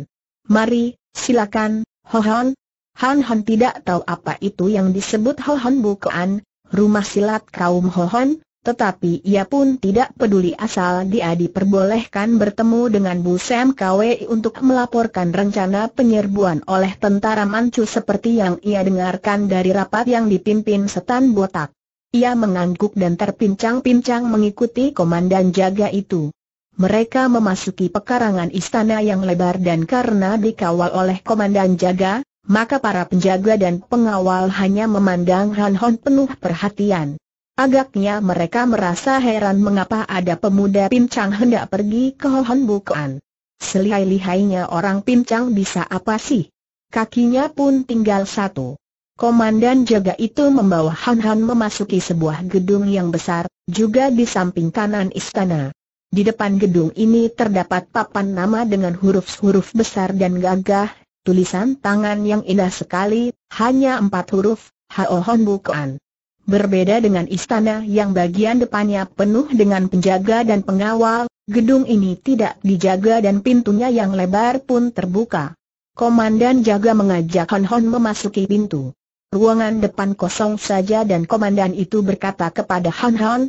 Mari, silakan, Hohon. Han Han tidak tahu apa itu yang disebut Hohon Bukoan, rumah silat kaum Hohon, tetapi ia pun tidak peduli asal dia diperbolehkan bertemu dengan Bu Sam Kwe untuk melaporkan rencana penyerbuan oleh tentara Manchu seperti yang ia dengarkan dari rapat yang dipimpin Setan Botak. Ia mengangguk dan terpincang-pincang mengikuti komandan jaga itu. Mereka memasuki pekarangan istana yang lebar dan karena dikawal oleh komandan jaga, maka para penjaga dan pengawal hanya memandang Han Hon penuh perhatian. Agaknya mereka merasa heran mengapa ada pemuda pincang hendak pergi ke Hohon Bukan. Selihai-lihainya orang pincang bisa apa sih? Kakinya pun tinggal satu. Komandan jaga itu membawa Han Han memasuki sebuah gedung yang besar, juga di samping kanan istana. Di depan gedung ini terdapat papan nama dengan huruf-huruf besar dan gagah, tulisan tangan yang indah sekali, hanya empat huruf, Hao Hon Bukuan. Berbeda dengan istana yang bagian depannya penuh dengan penjaga dan pengawal, gedung ini tidak dijaga dan pintunya yang lebar pun terbuka. Komandan jaga mengajak Han Hon memasuki pintu ruangan depan kosong saja dan komandan itu berkata kepada Han Han,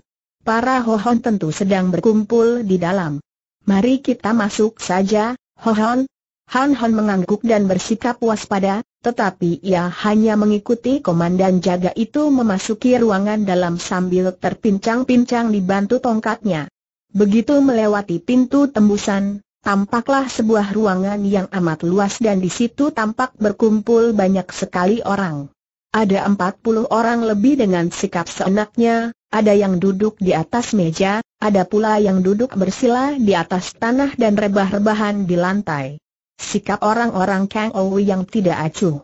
para Hohon tentu sedang berkumpul di dalam. Mari kita masuk saja, Hohon. Han Han mengangguk dan bersikap waspada, tetapi ia hanya mengikuti komandan jaga itu memasuki ruangan dalam sambil terpincang-pincang dibantu tongkatnya. Begitu melewati pintu tembusan, tampaklah sebuah ruangan yang amat luas dan di situ tampak berkumpul banyak sekali orang. Ada empat puluh orang lebih dengan sikap seenaknya, ada yang duduk di atas meja, ada pula yang duduk bersila di atas tanah dan rebah-rebahan di lantai. Sikap orang-orang Kang yang tidak acuh.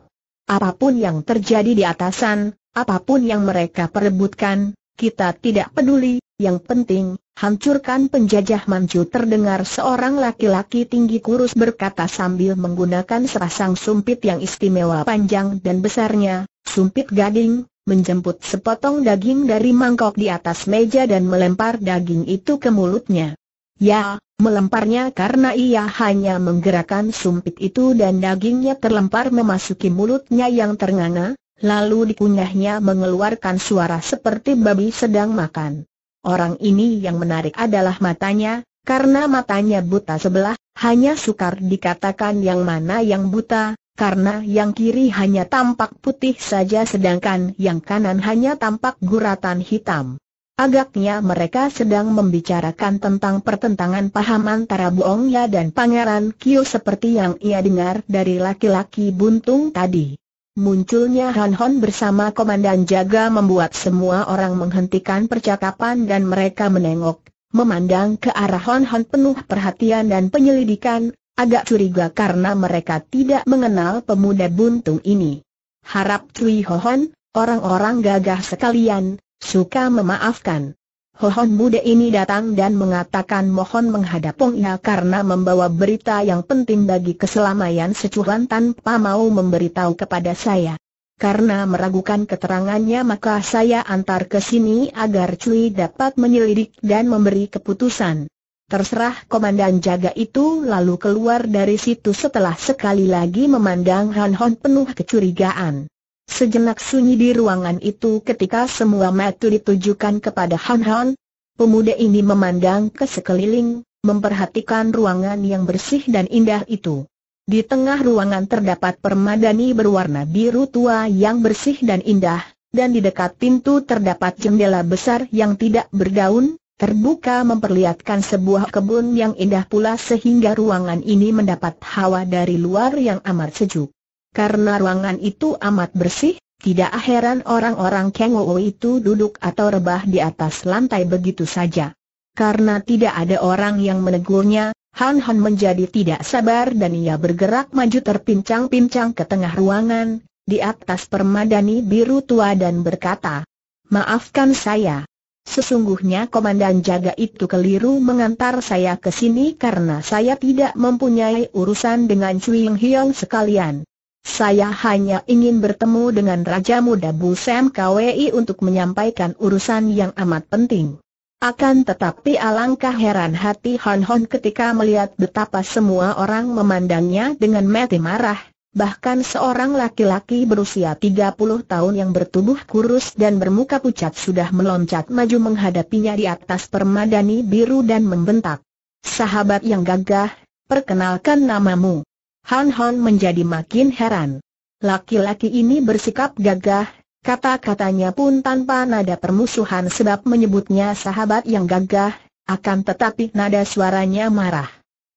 Apapun yang terjadi di atasan, apapun yang mereka perebutkan, kita tidak peduli, yang penting, hancurkan penjajah Manchu terdengar seorang laki-laki tinggi kurus berkata sambil menggunakan serasang sumpit yang istimewa panjang dan besarnya, Sumpit gading, menjemput sepotong daging dari mangkok di atas meja dan melempar daging itu ke mulutnya. Ya, melemparnya karena ia hanya menggerakkan sumpit itu dan dagingnya terlempar memasuki mulutnya yang ternganga, lalu dikunyahnya mengeluarkan suara seperti babi sedang makan. Orang ini yang menarik adalah matanya, karena matanya buta sebelah, hanya sukar dikatakan yang mana yang buta, karena yang kiri hanya tampak putih saja sedangkan yang kanan hanya tampak guratan hitam. Agaknya mereka sedang membicarakan tentang pertentangan paham antara Boongya dan Pangeran Kyo seperti yang ia dengar dari laki-laki buntung tadi. Munculnya Han Hon bersama komandan jaga membuat semua orang menghentikan percakapan dan mereka menengok, memandang ke arah Han Hon penuh perhatian dan penyelidikan, Agak curiga karena mereka tidak mengenal pemuda buntung ini. Harap Cui Hohon, orang-orang gagah sekalian, suka memaafkan. Hohon muda ini datang dan mengatakan mohon menghadap Pongya karena membawa berita yang penting bagi keselamatan secuhan tanpa mau memberitahu kepada saya. Karena meragukan keterangannya maka saya antar ke sini agar Cui dapat menyelidik dan memberi keputusan. Terserah komandan jaga itu lalu keluar dari situ setelah sekali lagi memandang Han Hon penuh kecurigaan. Sejenak sunyi di ruangan itu ketika semua mata ditujukan kepada Han Hon. Pemuda ini memandang ke sekeliling, memperhatikan ruangan yang bersih dan indah itu. Di tengah ruangan terdapat permadani berwarna biru tua yang bersih dan indah, dan di dekat pintu terdapat jendela besar yang tidak berdaun, Terbuka memperlihatkan sebuah kebun yang indah pula sehingga ruangan ini mendapat hawa dari luar yang amat sejuk. Karena ruangan itu amat bersih, tidak heran orang-orang Kengou itu duduk atau rebah di atas lantai begitu saja. Karena tidak ada orang yang menegurnya, Han Han menjadi tidak sabar dan ia bergerak maju terpincang-pincang ke tengah ruangan, di atas permadani biru tua dan berkata, Maafkan saya. Sesungguhnya komandan jaga itu keliru mengantar saya ke sini karena saya tidak mempunyai urusan dengan Cui Hill Hiong sekalian. Saya hanya ingin bertemu dengan Raja Muda Bu Sam KWI untuk menyampaikan urusan yang amat penting. Akan tetapi alangkah heran hati Hon Hon ketika melihat betapa semua orang memandangnya dengan mati marah, Bahkan seorang laki-laki berusia 30 tahun yang bertubuh kurus dan bermuka pucat sudah meloncat maju menghadapinya di atas permadani biru dan membentak. Sahabat yang gagah, perkenalkan namamu. Han Han menjadi makin heran. Laki-laki ini bersikap gagah, kata-katanya pun tanpa nada permusuhan sebab menyebutnya sahabat yang gagah, akan tetapi nada suaranya marah.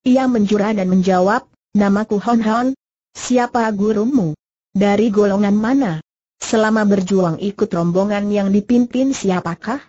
Ia menjura dan menjawab, namaku Han Han. Siapa gurumu? Dari golongan mana? Selama berjuang ikut rombongan yang dipimpin siapakah?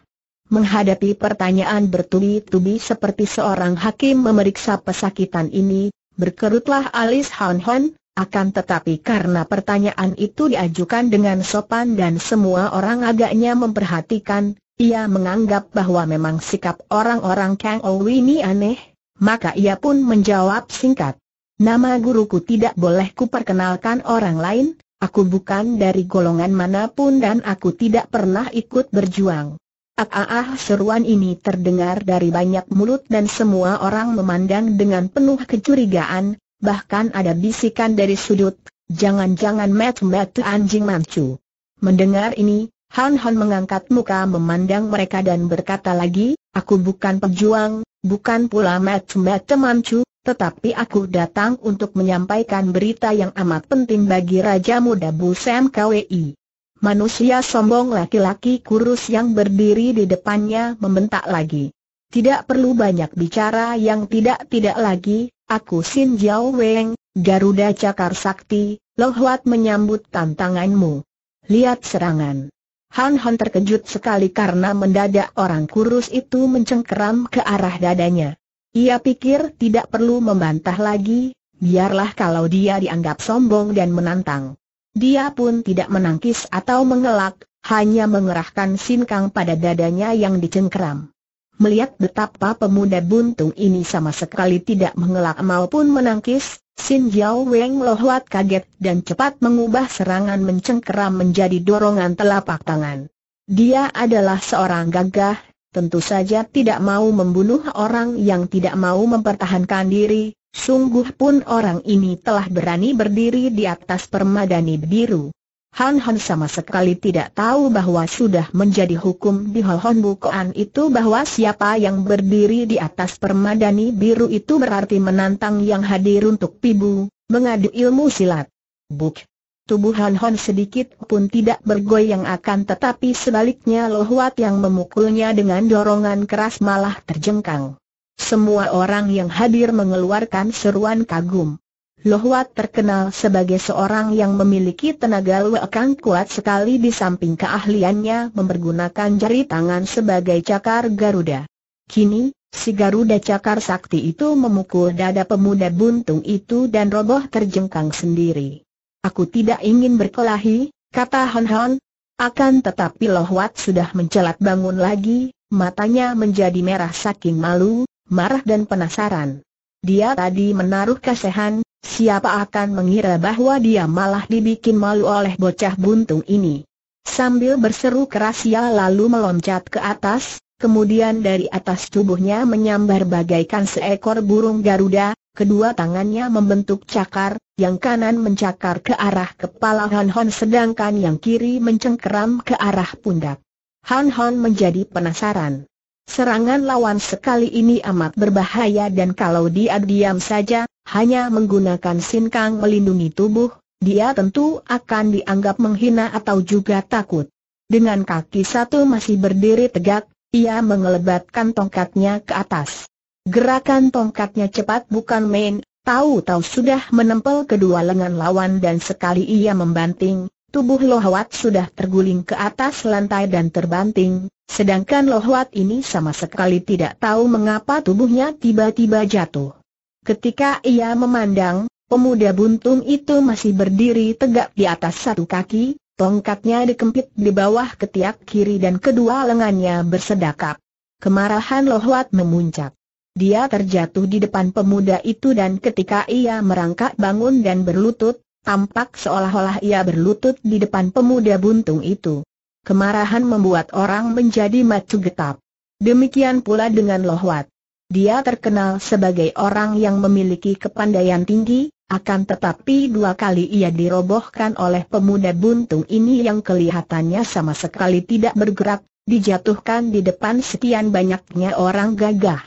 Menghadapi pertanyaan bertubi-tubi seperti seorang hakim memeriksa pesakitan ini, berkerutlah alis Han Hon, akan tetapi karena pertanyaan itu diajukan dengan sopan dan semua orang agaknya memperhatikan, ia menganggap bahwa memang sikap orang-orang Kang Owi ini aneh, maka ia pun menjawab singkat. Nama guruku tidak boleh kuperkenalkan orang lain, aku bukan dari golongan manapun dan aku tidak pernah ikut berjuang. Ah, ah, ah, seruan ini terdengar dari banyak mulut dan semua orang memandang dengan penuh kecurigaan, bahkan ada bisikan dari sudut, jangan-jangan mat-mat anjing mancu. Mendengar ini, Han Han mengangkat muka memandang mereka dan berkata lagi, aku bukan pejuang, bukan pula mat-mat met mancu, tetapi aku datang untuk menyampaikan berita yang amat penting bagi Raja Muda Busem KWI. Manusia sombong laki-laki kurus yang berdiri di depannya membentak lagi. Tidak perlu banyak bicara yang tidak-tidak lagi, aku Sin Jiao Weng, Garuda Cakar Sakti, Lohuat menyambut tantanganmu. Lihat serangan. Han Han terkejut sekali karena mendadak orang kurus itu mencengkeram ke arah dadanya. Ia pikir tidak perlu membantah lagi, biarlah kalau dia dianggap sombong dan menantang. Dia pun tidak menangkis atau mengelak, hanya mengerahkan sinkang pada dadanya yang dicengkeram. Melihat betapa pemuda buntung ini sama sekali tidak mengelak maupun menangkis, Sin Jiao Weng Lohuat kaget dan cepat mengubah serangan mencengkeram menjadi dorongan telapak tangan. Dia adalah seorang gagah tentu saja tidak mau membunuh orang yang tidak mau mempertahankan diri, sungguh pun orang ini telah berani berdiri di atas permadani biru. Han Han sama sekali tidak tahu bahwa sudah menjadi hukum di Hohon Bukoan itu bahwa siapa yang berdiri di atas permadani biru itu berarti menantang yang hadir untuk pibu, mengadu ilmu silat. Buk, Tubuh Han Hon sedikit pun tidak bergoyang akan tetapi sebaliknya Lohuat yang memukulnya dengan dorongan keras malah terjengkang. Semua orang yang hadir mengeluarkan seruan kagum. Lohuat terkenal sebagai seorang yang memiliki tenaga luakan kuat sekali di samping keahliannya mempergunakan jari tangan sebagai cakar Garuda. Kini, si Garuda cakar sakti itu memukul dada pemuda buntung itu dan roboh terjengkang sendiri. Aku tidak ingin berkelahi, kata Hon Hon. Akan tetapi Loh Wat sudah mencelat bangun lagi, matanya menjadi merah saking malu, marah dan penasaran. Dia tadi menaruh kasihan, siapa akan mengira bahwa dia malah dibikin malu oleh bocah buntung ini. Sambil berseru keras ia lalu meloncat ke atas, kemudian dari atas tubuhnya menyambar bagaikan seekor burung Garuda, kedua tangannya membentuk cakar, yang kanan mencakar ke arah kepala Han Hon sedangkan yang kiri mencengkeram ke arah pundak. Han Hon menjadi penasaran. Serangan lawan sekali ini amat berbahaya dan kalau dia diam saja, hanya menggunakan sinkang melindungi tubuh, dia tentu akan dianggap menghina atau juga takut. Dengan kaki satu masih berdiri tegak, ia mengelebatkan tongkatnya ke atas. Gerakan tongkatnya cepat bukan main, tahu-tahu sudah menempel kedua lengan lawan dan sekali ia membanting, tubuh Lohwat sudah terguling ke atas lantai dan terbanting, sedangkan Lohwat ini sama sekali tidak tahu mengapa tubuhnya tiba-tiba jatuh. Ketika ia memandang, pemuda buntung itu masih berdiri tegak di atas satu kaki, tongkatnya dikempit di bawah ketiak kiri dan kedua lengannya bersedakap. Kemarahan Lohwat memuncak. Dia terjatuh di depan pemuda itu dan ketika ia merangkak bangun dan berlutut, tampak seolah-olah ia berlutut di depan pemuda buntung itu. Kemarahan membuat orang menjadi macu getap. Demikian pula dengan Lohwat. Dia terkenal sebagai orang yang memiliki kepandaian tinggi, akan tetapi dua kali ia dirobohkan oleh pemuda buntung ini yang kelihatannya sama sekali tidak bergerak, dijatuhkan di depan sekian banyaknya orang gagah.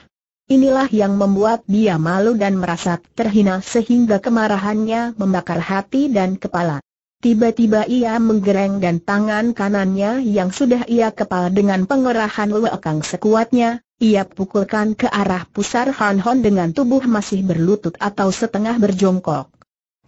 Inilah yang membuat dia malu dan merasa terhina sehingga kemarahannya membakar hati dan kepala. Tiba-tiba ia menggereng dan tangan kanannya yang sudah ia kepal dengan pengerahan lekang sekuatnya, ia pukulkan ke arah pusar Han Hon dengan tubuh masih berlutut atau setengah berjongkok.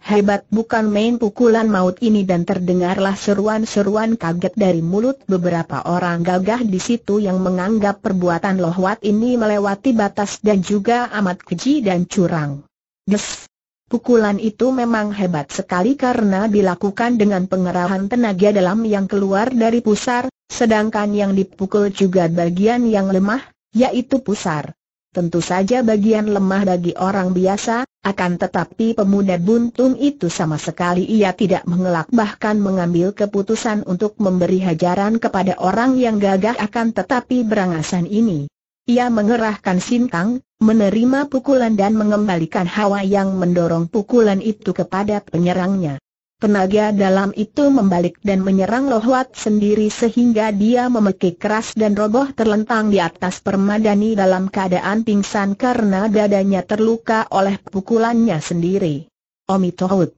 Hebat bukan main pukulan maut ini dan terdengarlah seruan-seruan kaget dari mulut beberapa orang gagah di situ yang menganggap perbuatan lohwat ini melewati batas dan juga amat keji dan curang. Des! Pukulan itu memang hebat sekali karena dilakukan dengan pengerahan tenaga dalam yang keluar dari pusar, sedangkan yang dipukul juga bagian yang lemah, yaitu pusar tentu saja bagian lemah bagi orang biasa, akan tetapi pemuda buntung itu sama sekali ia tidak mengelak bahkan mengambil keputusan untuk memberi hajaran kepada orang yang gagah akan tetapi berangasan ini. Ia mengerahkan sintang, menerima pukulan dan mengembalikan hawa yang mendorong pukulan itu kepada penyerangnya. Tenaga dalam itu membalik dan menyerang Lohuat sendiri sehingga dia memekik keras dan roboh terlentang di atas permadani dalam keadaan pingsan karena dadanya terluka oleh pukulannya sendiri. Omi Tohut.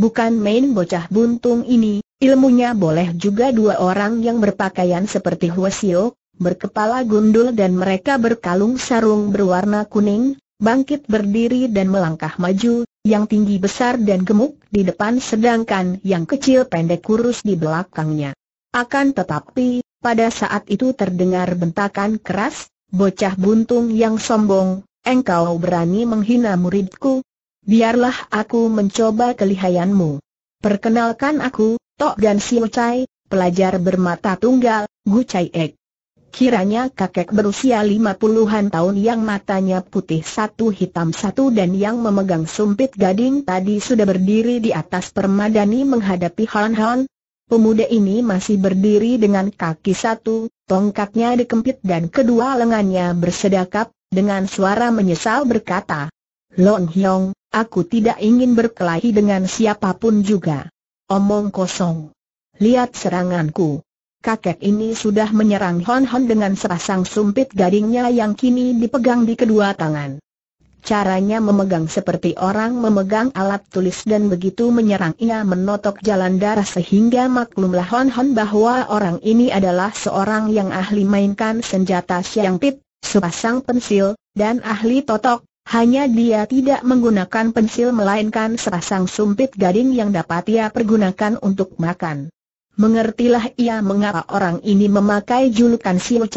Bukan main bocah buntung ini, ilmunya boleh juga dua orang yang berpakaian seperti Huasio, berkepala gundul dan mereka berkalung sarung berwarna kuning, bangkit berdiri dan melangkah maju, yang tinggi besar dan gemuk di depan sedangkan yang kecil pendek kurus di belakangnya. Akan tetapi, pada saat itu terdengar bentakan keras, bocah buntung yang sombong, engkau berani menghina muridku? Biarlah aku mencoba kelihayanmu. Perkenalkan aku, Tok Gan Siu Chai, pelajar bermata tunggal, Gu Chai Ek. Kiranya kakek berusia lima puluhan tahun yang matanya putih satu hitam satu dan yang memegang sumpit gading tadi sudah berdiri di atas permadani menghadapi Han Han. Pemuda ini masih berdiri dengan kaki satu, tongkatnya dikempit dan kedua lengannya bersedakap, dengan suara menyesal berkata, Lon Hyong, aku tidak ingin berkelahi dengan siapapun juga. Omong kosong. Lihat seranganku kakek ini sudah menyerang Hon Hon dengan serasang sumpit gadingnya yang kini dipegang di kedua tangan. Caranya memegang seperti orang memegang alat tulis dan begitu menyerang ia menotok jalan darah sehingga maklumlah Hon Hon bahwa orang ini adalah seorang yang ahli mainkan senjata siang pit, sepasang pensil, dan ahli totok, hanya dia tidak menggunakan pensil melainkan serasang sumpit gading yang dapat ia pergunakan untuk makan. Mengertilah ia mengapa orang ini memakai julukan Siu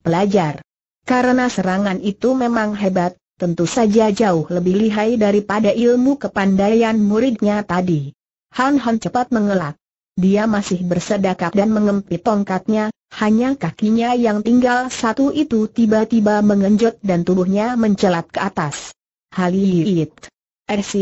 pelajar. Karena serangan itu memang hebat, tentu saja jauh lebih lihai daripada ilmu kepandaian muridnya tadi. Han Han cepat mengelak. Dia masih bersedekap dan mengempit tongkatnya, hanya kakinya yang tinggal satu itu tiba-tiba mengenjot dan tubuhnya mencelat ke atas. Haliit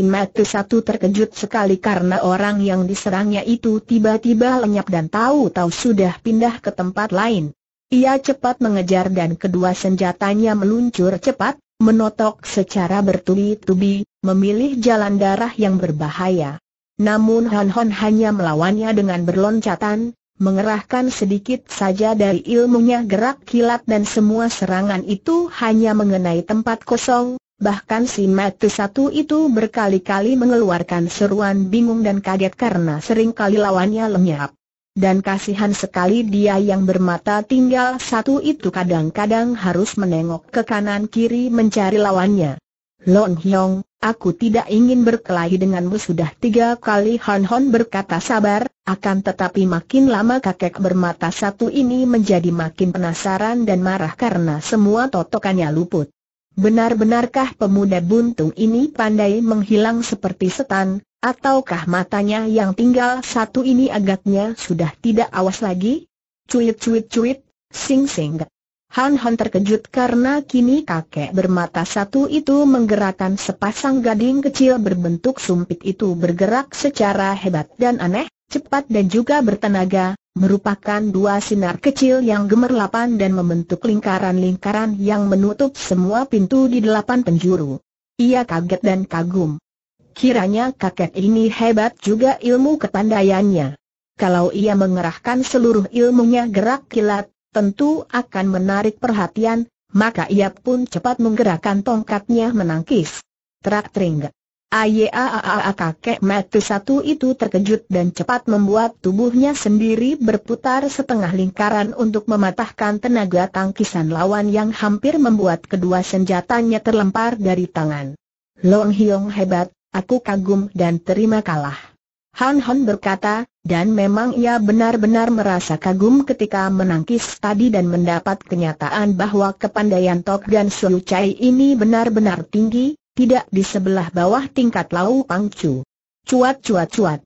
mati satu terkejut sekali karena orang yang diserangnya itu tiba-tiba lenyap dan tahu-tahu sudah pindah ke tempat lain. Ia cepat mengejar dan kedua senjatanya meluncur cepat, menotok secara bertubi-tubi, memilih jalan darah yang berbahaya. Namun Hon Hon hanya melawannya dengan berloncatan, mengerahkan sedikit saja dari ilmunya gerak kilat dan semua serangan itu hanya mengenai tempat kosong, Bahkan si mati satu itu berkali-kali mengeluarkan seruan bingung dan kaget karena sering kali lawannya lenyap. Dan kasihan sekali dia yang bermata tinggal satu itu kadang-kadang harus menengok ke kanan kiri mencari lawannya. Long Hyong, aku tidak ingin berkelahi denganmu sudah tiga kali Han Hon berkata sabar, akan tetapi makin lama kakek bermata satu ini menjadi makin penasaran dan marah karena semua totokannya luput. Benar-benarkah pemuda buntung ini pandai menghilang seperti setan, ataukah matanya yang tinggal satu ini agaknya sudah tidak awas lagi? Cuit-cuit-cuit, sing-sing. Han Han terkejut karena kini kakek bermata satu itu menggerakkan sepasang gading kecil berbentuk sumpit itu bergerak secara hebat dan aneh, cepat dan juga bertenaga, merupakan dua sinar kecil yang gemerlapan dan membentuk lingkaran-lingkaran yang menutup semua pintu di delapan penjuru. Ia kaget dan kagum. Kiranya kakek ini hebat juga ilmu kepandaiannya. Kalau ia mengerahkan seluruh ilmunya gerak kilat, tentu akan menarik perhatian, maka ia pun cepat menggerakkan tongkatnya menangkis. Terak teringga. Ayaaaa kakek mati satu itu terkejut dan cepat membuat tubuhnya sendiri berputar setengah lingkaran untuk mematahkan tenaga tangkisan lawan yang hampir membuat kedua senjatanya terlempar dari tangan. Long Hiong hebat, aku kagum dan terima kalah. Han Han berkata, dan memang ia benar-benar merasa kagum ketika menangkis tadi dan mendapat kenyataan bahwa kepandaian Tok Gan Su Chai ini benar-benar tinggi, tidak di sebelah bawah tingkat Lau Pangcu. Cuat cuat cuat.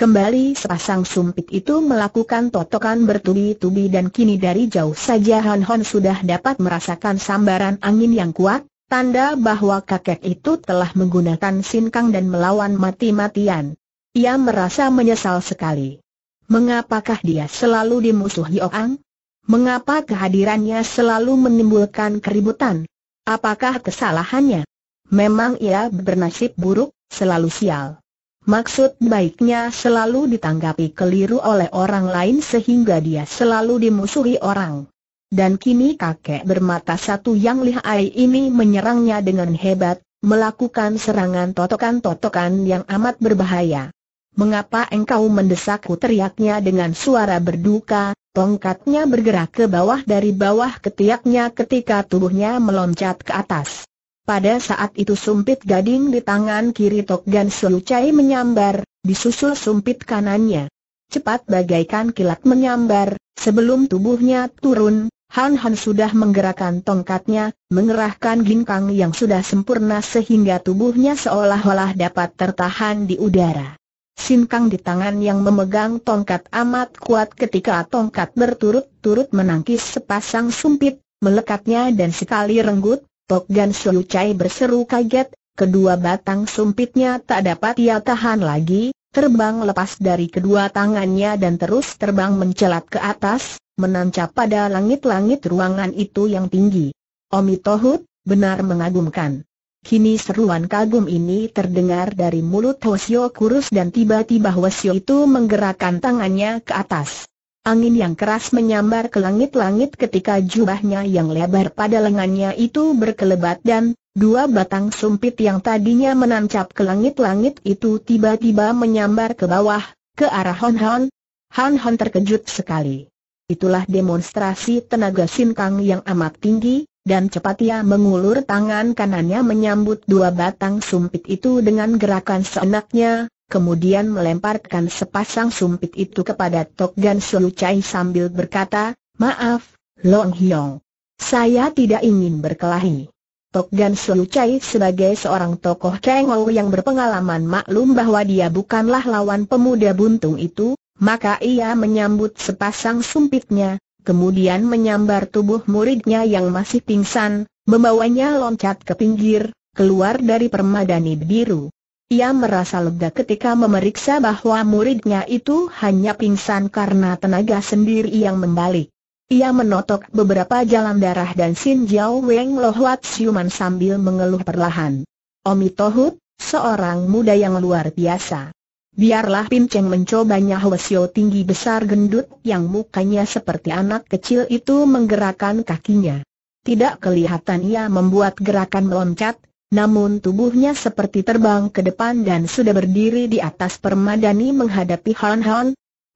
Kembali sepasang sumpit itu melakukan totokan bertubi-tubi dan kini dari jauh saja Han Hon sudah dapat merasakan sambaran angin yang kuat, tanda bahwa kakek itu telah menggunakan sinkang dan melawan mati-matian. Ia merasa menyesal sekali. Mengapakah dia selalu dimusuhi orang? Mengapa kehadirannya selalu menimbulkan keributan? Apakah kesalahannya? Memang ia bernasib buruk, selalu sial. Maksud baiknya selalu ditanggapi keliru oleh orang lain sehingga dia selalu dimusuhi orang. Dan kini kakek bermata satu yang lihai ini menyerangnya dengan hebat, melakukan serangan totokan-totokan yang amat berbahaya. Mengapa engkau mendesakku teriaknya dengan suara berduka, tongkatnya bergerak ke bawah dari bawah ketiaknya ketika tubuhnya meloncat ke atas. Pada saat itu sumpit gading di tangan kiri Tok Gan Siu Chai menyambar, disusul sumpit kanannya. Cepat bagaikan kilat menyambar, sebelum tubuhnya turun, Han Han sudah menggerakkan tongkatnya, mengerahkan ginkang yang sudah sempurna sehingga tubuhnya seolah-olah dapat tertahan di udara. Sinkang di tangan yang memegang tongkat amat kuat ketika tongkat berturut-turut menangkis sepasang sumpit, melekatnya dan sekali renggut, Pok Gan Siu Chai berseru kaget, kedua batang sumpitnya tak dapat ia tahan lagi, terbang lepas dari kedua tangannya dan terus terbang mencelat ke atas, menancap pada langit-langit ruangan itu yang tinggi. Omi Tohut, benar mengagumkan. Kini seruan kagum ini terdengar dari mulut Hosio kurus dan tiba-tiba Hosio itu menggerakkan tangannya ke atas. Angin yang keras menyambar ke langit-langit ketika jubahnya yang lebar pada lengannya itu berkelebat dan dua batang sumpit yang tadinya menancap ke langit-langit itu tiba-tiba menyambar ke bawah, ke arah Hon Hon. Hon Hon terkejut sekali. Itulah demonstrasi tenaga sinkang yang amat tinggi, dan cepat ia mengulur tangan kanannya menyambut dua batang sumpit itu dengan gerakan seenaknya, kemudian melemparkan sepasang sumpit itu kepada Tok Gan Siu Chai sambil berkata, Maaf, Long Hiong. Saya tidak ingin berkelahi. Tok Gan Siu Chai sebagai seorang tokoh Kengol yang berpengalaman maklum bahwa dia bukanlah lawan pemuda buntung itu, maka ia menyambut sepasang sumpitnya, kemudian menyambar tubuh muridnya yang masih pingsan, membawanya loncat ke pinggir, keluar dari permadani biru. Ia merasa lega ketika memeriksa bahwa muridnya itu hanya pingsan karena tenaga sendiri yang membalik. Ia menotok beberapa jalan darah dan Sin Jiao Weng Lohuat Siuman sambil mengeluh perlahan. Omi Tohut, seorang muda yang luar biasa. Biarlah Pin Cheng mencobanya Hwasyo tinggi besar gendut yang mukanya seperti anak kecil itu menggerakkan kakinya. Tidak kelihatan ia membuat gerakan meloncat, namun tubuhnya seperti terbang ke depan dan sudah berdiri di atas permadani menghadapi Han Han.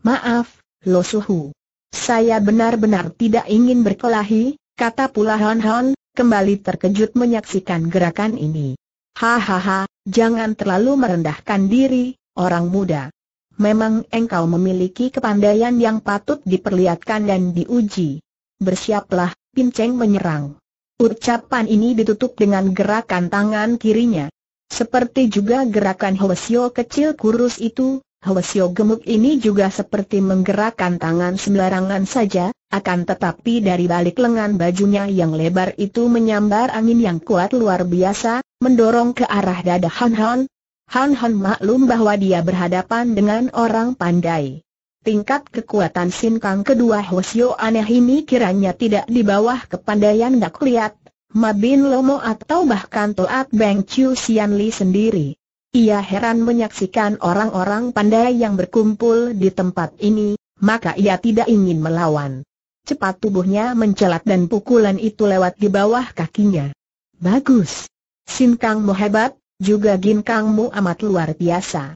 Maaf, Lo Suhu. Saya benar-benar tidak ingin berkelahi, kata pula Han Han, kembali terkejut menyaksikan gerakan ini. Hahaha, jangan terlalu merendahkan diri, orang muda. Memang engkau memiliki kepandaian yang patut diperlihatkan dan diuji. Bersiaplah, Pinceng menyerang. Ucapan ini ditutup dengan gerakan tangan kirinya. Seperti juga gerakan Hwasyo kecil kurus itu, Hwasyo gemuk ini juga seperti menggerakkan tangan sembarangan saja, akan tetapi dari balik lengan bajunya yang lebar itu menyambar angin yang kuat luar biasa, mendorong ke arah dada Han Han. Han Han maklum bahwa dia berhadapan dengan orang pandai. Tingkat kekuatan Sin Kang kedua Hosio aneh ini kiranya tidak di bawah kepandaian gak Liat, Mabin Lomo atau bahkan Toat Beng Chiu Sian Li sendiri. Ia heran menyaksikan orang-orang pandai yang berkumpul di tempat ini, maka ia tidak ingin melawan. Cepat tubuhnya mencelat dan pukulan itu lewat di bawah kakinya. Bagus! Sin mu hebat, juga Gin mu amat luar biasa.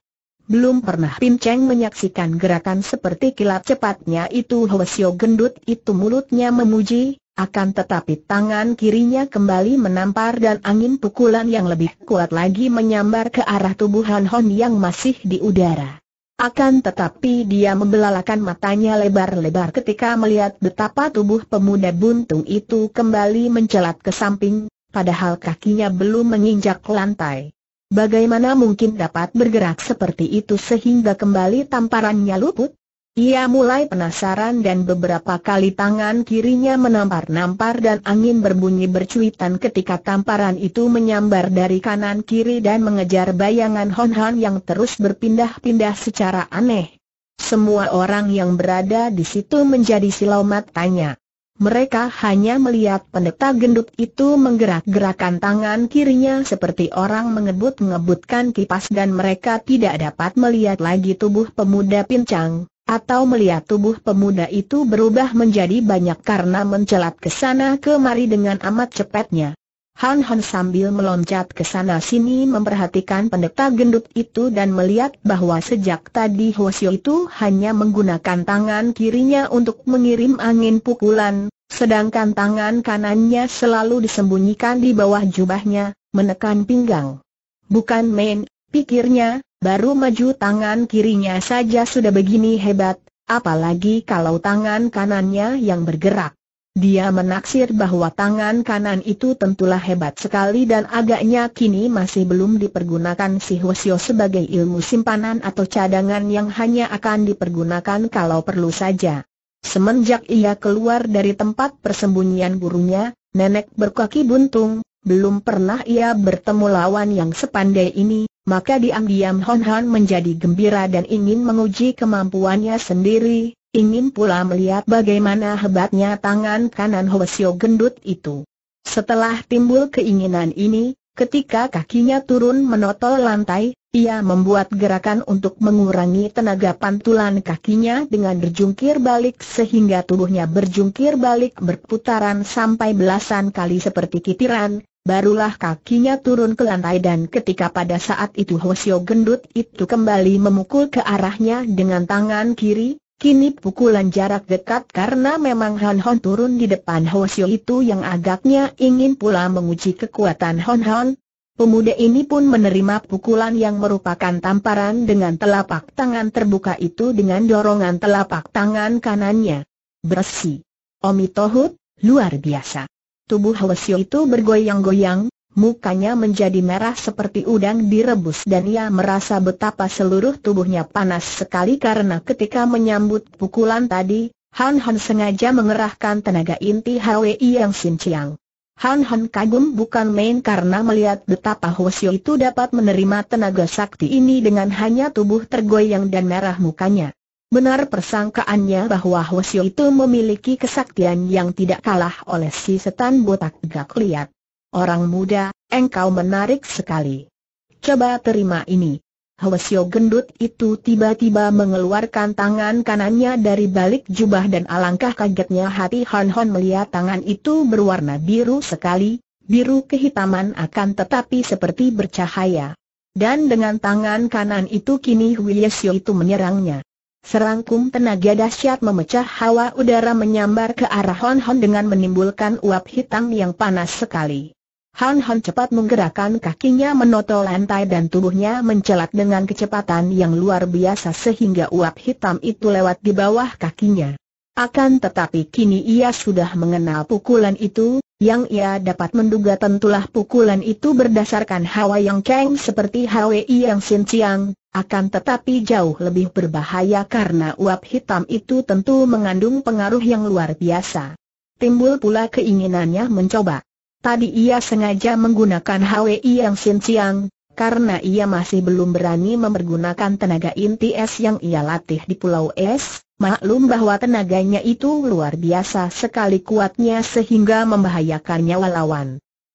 Belum pernah pincang menyaksikan gerakan seperti kilat cepatnya itu Hwasyo gendut itu mulutnya memuji, akan tetapi tangan kirinya kembali menampar dan angin pukulan yang lebih kuat lagi menyambar ke arah tubuh Han Hon yang masih di udara. Akan tetapi dia membelalakan matanya lebar-lebar ketika melihat betapa tubuh pemuda buntung itu kembali mencelat ke samping, padahal kakinya belum menginjak lantai. Bagaimana mungkin dapat bergerak seperti itu sehingga kembali tamparannya luput? Ia mulai penasaran dan beberapa kali tangan kirinya menampar-nampar dan angin berbunyi bercuitan ketika tamparan itu menyambar dari kanan kiri dan mengejar bayangan Hon Han yang terus berpindah-pindah secara aneh. Semua orang yang berada di situ menjadi silau matanya. Mereka hanya melihat pendeta gendut itu menggerak-gerakan tangan kirinya seperti orang mengebut-ngebutkan kipas dan mereka tidak dapat melihat lagi tubuh pemuda pincang, atau melihat tubuh pemuda itu berubah menjadi banyak karena mencelat ke sana kemari dengan amat cepatnya. Han Han sambil meloncat ke sana sini memperhatikan pendeta gendut itu dan melihat bahwa sejak tadi Hoshio itu hanya menggunakan tangan kirinya untuk mengirim angin pukulan, sedangkan tangan kanannya selalu disembunyikan di bawah jubahnya, menekan pinggang. Bukan main, pikirnya, baru maju tangan kirinya saja sudah begini hebat, apalagi kalau tangan kanannya yang bergerak. Dia menaksir bahwa tangan kanan itu tentulah hebat sekali dan agaknya kini masih belum dipergunakan si Hwasyo sebagai ilmu simpanan atau cadangan yang hanya akan dipergunakan kalau perlu saja. Semenjak ia keluar dari tempat persembunyian gurunya, nenek berkaki buntung, belum pernah ia bertemu lawan yang sepandai ini, maka diam-diam Hon Han menjadi gembira dan ingin menguji kemampuannya sendiri, ingin pula melihat bagaimana hebatnya tangan kanan Hoesio gendut itu. Setelah timbul keinginan ini, ketika kakinya turun menotol lantai, ia membuat gerakan untuk mengurangi tenaga pantulan kakinya dengan berjungkir balik sehingga tubuhnya berjungkir balik berputaran sampai belasan kali seperti kitiran, barulah kakinya turun ke lantai dan ketika pada saat itu Hosio gendut itu kembali memukul ke arahnya dengan tangan kiri, Kini pukulan jarak dekat karena memang Han Hon turun di depan Ho Xiu itu yang agaknya ingin pula menguji kekuatan Hon Hon. Pemuda ini pun menerima pukulan yang merupakan tamparan dengan telapak tangan terbuka itu dengan dorongan telapak tangan kanannya. Bersih. Omi Tohut, luar biasa. Tubuh Ho itu bergoyang-goyang, Mukanya menjadi merah seperti udang direbus dan ia merasa betapa seluruh tubuhnya panas sekali karena ketika menyambut pukulan tadi, Han Han sengaja mengerahkan tenaga inti Hwi Yang Sin Chiang. Han Han kagum bukan main karena melihat betapa Hwasyo itu dapat menerima tenaga sakti ini dengan hanya tubuh tergoyang dan merah mukanya. Benar persangkaannya bahwa Hwasyo itu memiliki kesaktian yang tidak kalah oleh si setan botak gak liat. Orang muda, engkau menarik sekali. Coba terima ini. Hwasyo gendut itu tiba-tiba mengeluarkan tangan kanannya dari balik jubah dan alangkah kagetnya hati Hon Hon melihat tangan itu berwarna biru sekali, biru kehitaman akan tetapi seperti bercahaya. Dan dengan tangan kanan itu kini Hwasyo itu menyerangnya. Serangkum tenaga dahsyat memecah hawa udara menyambar ke arah Hon Hon dengan menimbulkan uap hitam yang panas sekali. Han Han cepat menggerakkan kakinya menotol lantai dan tubuhnya mencelat dengan kecepatan yang luar biasa sehingga uap hitam itu lewat di bawah kakinya. Akan tetapi kini ia sudah mengenal pukulan itu, yang ia dapat menduga tentulah pukulan itu berdasarkan Hawa Yang keng seperti hawa Yang Sin akan tetapi jauh lebih berbahaya karena uap hitam itu tentu mengandung pengaruh yang luar biasa. Timbul pula keinginannya mencoba. Tadi ia sengaja menggunakan HWI yang sinciang, karena ia masih belum berani memergunakan tenaga inti es yang ia latih di Pulau Es, maklum bahwa tenaganya itu luar biasa sekali kuatnya sehingga membahayakan nyawa lawan.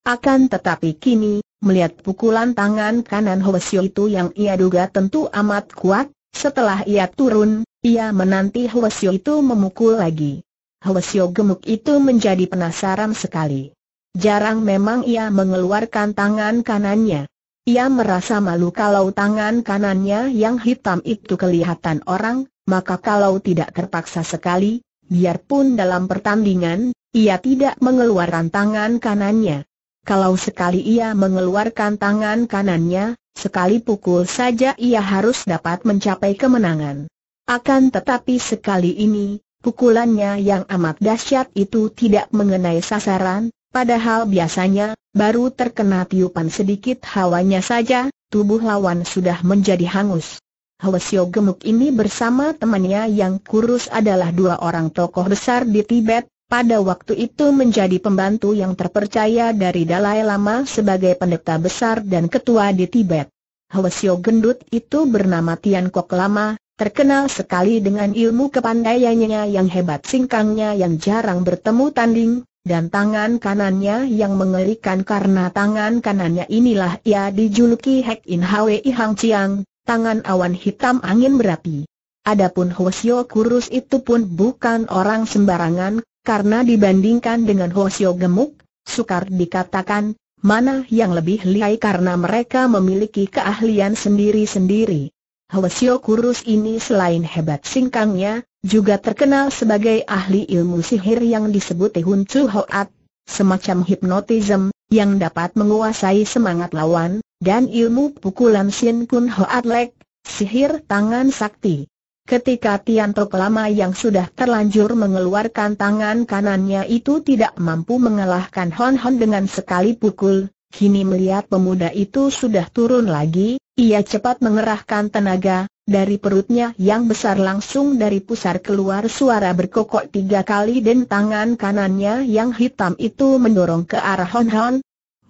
Akan tetapi kini, melihat pukulan tangan kanan Hwasyo itu yang ia duga tentu amat kuat, setelah ia turun, ia menanti Hwasyo itu memukul lagi. Hwasyo gemuk itu menjadi penasaran sekali. Jarang memang ia mengeluarkan tangan kanannya. Ia merasa malu kalau tangan kanannya yang hitam itu kelihatan orang, maka kalau tidak terpaksa sekali, biarpun dalam pertandingan, ia tidak mengeluarkan tangan kanannya. Kalau sekali ia mengeluarkan tangan kanannya, sekali pukul saja ia harus dapat mencapai kemenangan. Akan tetapi sekali ini, pukulannya yang amat dahsyat itu tidak mengenai sasaran, Padahal biasanya, baru terkena tiupan sedikit hawanya saja, tubuh lawan sudah menjadi hangus. Hwasyo gemuk ini bersama temannya yang kurus adalah dua orang tokoh besar di Tibet, pada waktu itu menjadi pembantu yang terpercaya dari Dalai Lama sebagai pendeta besar dan ketua di Tibet. Hwasyo gendut itu bernama Tian Kok Lama, terkenal sekali dengan ilmu kepandaiannya yang hebat singkangnya yang jarang bertemu tanding, dan tangan kanannya yang mengerikan karena tangan kanannya inilah ia dijuluki Hek In Hwei Hang Chiang, tangan awan hitam angin berapi. Adapun Hosio kurus itu pun bukan orang sembarangan, karena dibandingkan dengan Hosio gemuk, sukar dikatakan, mana yang lebih lihai karena mereka memiliki keahlian sendiri-sendiri. Hosio kurus ini selain hebat singkangnya, juga terkenal sebagai ahli ilmu sihir yang disebut Tehun Chu Hoat, semacam hipnotism, yang dapat menguasai semangat lawan, dan ilmu pukulan Sin Kun Hoat Lek, sihir tangan sakti. Ketika Tian Tok Lama yang sudah terlanjur mengeluarkan tangan kanannya itu tidak mampu mengalahkan Hon Hon dengan sekali pukul, kini melihat pemuda itu sudah turun lagi, ia cepat mengerahkan tenaga, dari perutnya yang besar langsung dari pusar keluar suara berkokok tiga kali dan tangan kanannya yang hitam itu mendorong ke arah Hon Hon.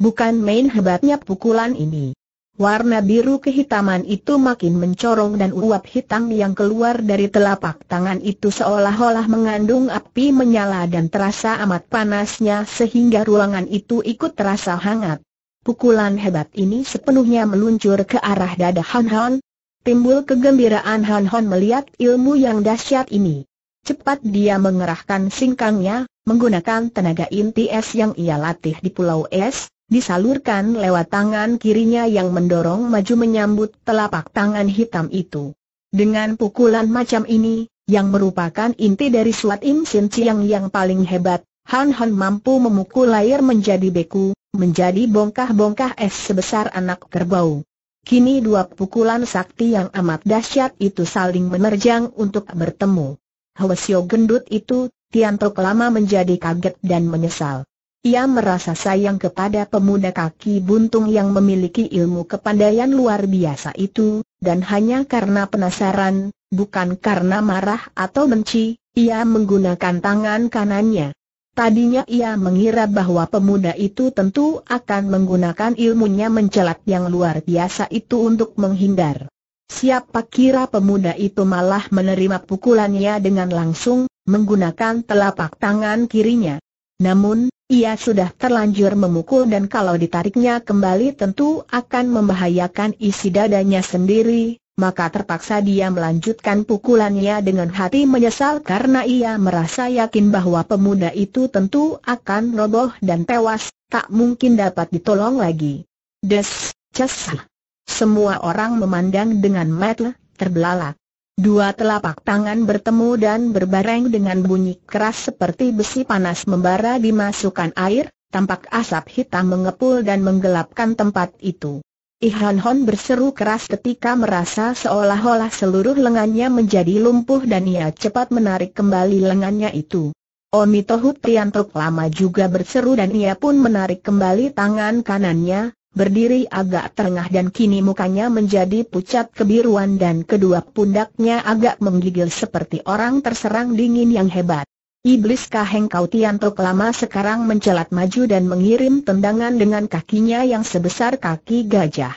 Bukan main hebatnya pukulan ini. Warna biru kehitaman itu makin mencorong dan uap hitam yang keluar dari telapak tangan itu seolah-olah mengandung api menyala dan terasa amat panasnya sehingga ruangan itu ikut terasa hangat. Pukulan hebat ini sepenuhnya meluncur ke arah dada Hon Hon. Timbul kegembiraan Han Hon melihat ilmu yang dahsyat ini. Cepat dia mengerahkan singkangnya, menggunakan tenaga inti es yang ia latih di Pulau Es, disalurkan lewat tangan kirinya yang mendorong maju menyambut telapak tangan hitam itu. Dengan pukulan macam ini, yang merupakan inti dari suat Im Sin Chiang yang paling hebat, Han Hon mampu memukul layar menjadi beku, menjadi bongkah-bongkah es sebesar anak kerbau. Kini dua pukulan sakti yang amat dahsyat itu saling menerjang untuk bertemu. Hwasyo gendut itu, Tianto lama menjadi kaget dan menyesal. Ia merasa sayang kepada pemuda kaki buntung yang memiliki ilmu kepandaian luar biasa itu, dan hanya karena penasaran, bukan karena marah atau benci, ia menggunakan tangan kanannya. Tadinya ia mengira bahwa pemuda itu tentu akan menggunakan ilmunya mencelat yang luar biasa itu untuk menghindar. Siapa kira pemuda itu malah menerima pukulannya dengan langsung, menggunakan telapak tangan kirinya. Namun, ia sudah terlanjur memukul dan kalau ditariknya kembali tentu akan membahayakan isi dadanya sendiri, maka terpaksa dia melanjutkan pukulannya dengan hati menyesal karena ia merasa yakin bahwa pemuda itu tentu akan roboh dan tewas, tak mungkin dapat ditolong lagi. Des, cesah. Semua orang memandang dengan mata terbelalak. Dua telapak tangan bertemu dan berbareng dengan bunyi keras seperti besi panas membara dimasukkan air, tampak asap hitam mengepul dan menggelapkan tempat itu. Ihan Hon berseru keras ketika merasa seolah-olah seluruh lengannya menjadi lumpuh dan ia cepat menarik kembali lengannya itu. Omi Tohu Priantuk lama juga berseru dan ia pun menarik kembali tangan kanannya, berdiri agak terengah dan kini mukanya menjadi pucat kebiruan dan kedua pundaknya agak menggigil seperti orang terserang dingin yang hebat. Iblis Kaheng Kau Tiantok lama sekarang mencelat maju dan mengirim tendangan dengan kakinya yang sebesar kaki gajah.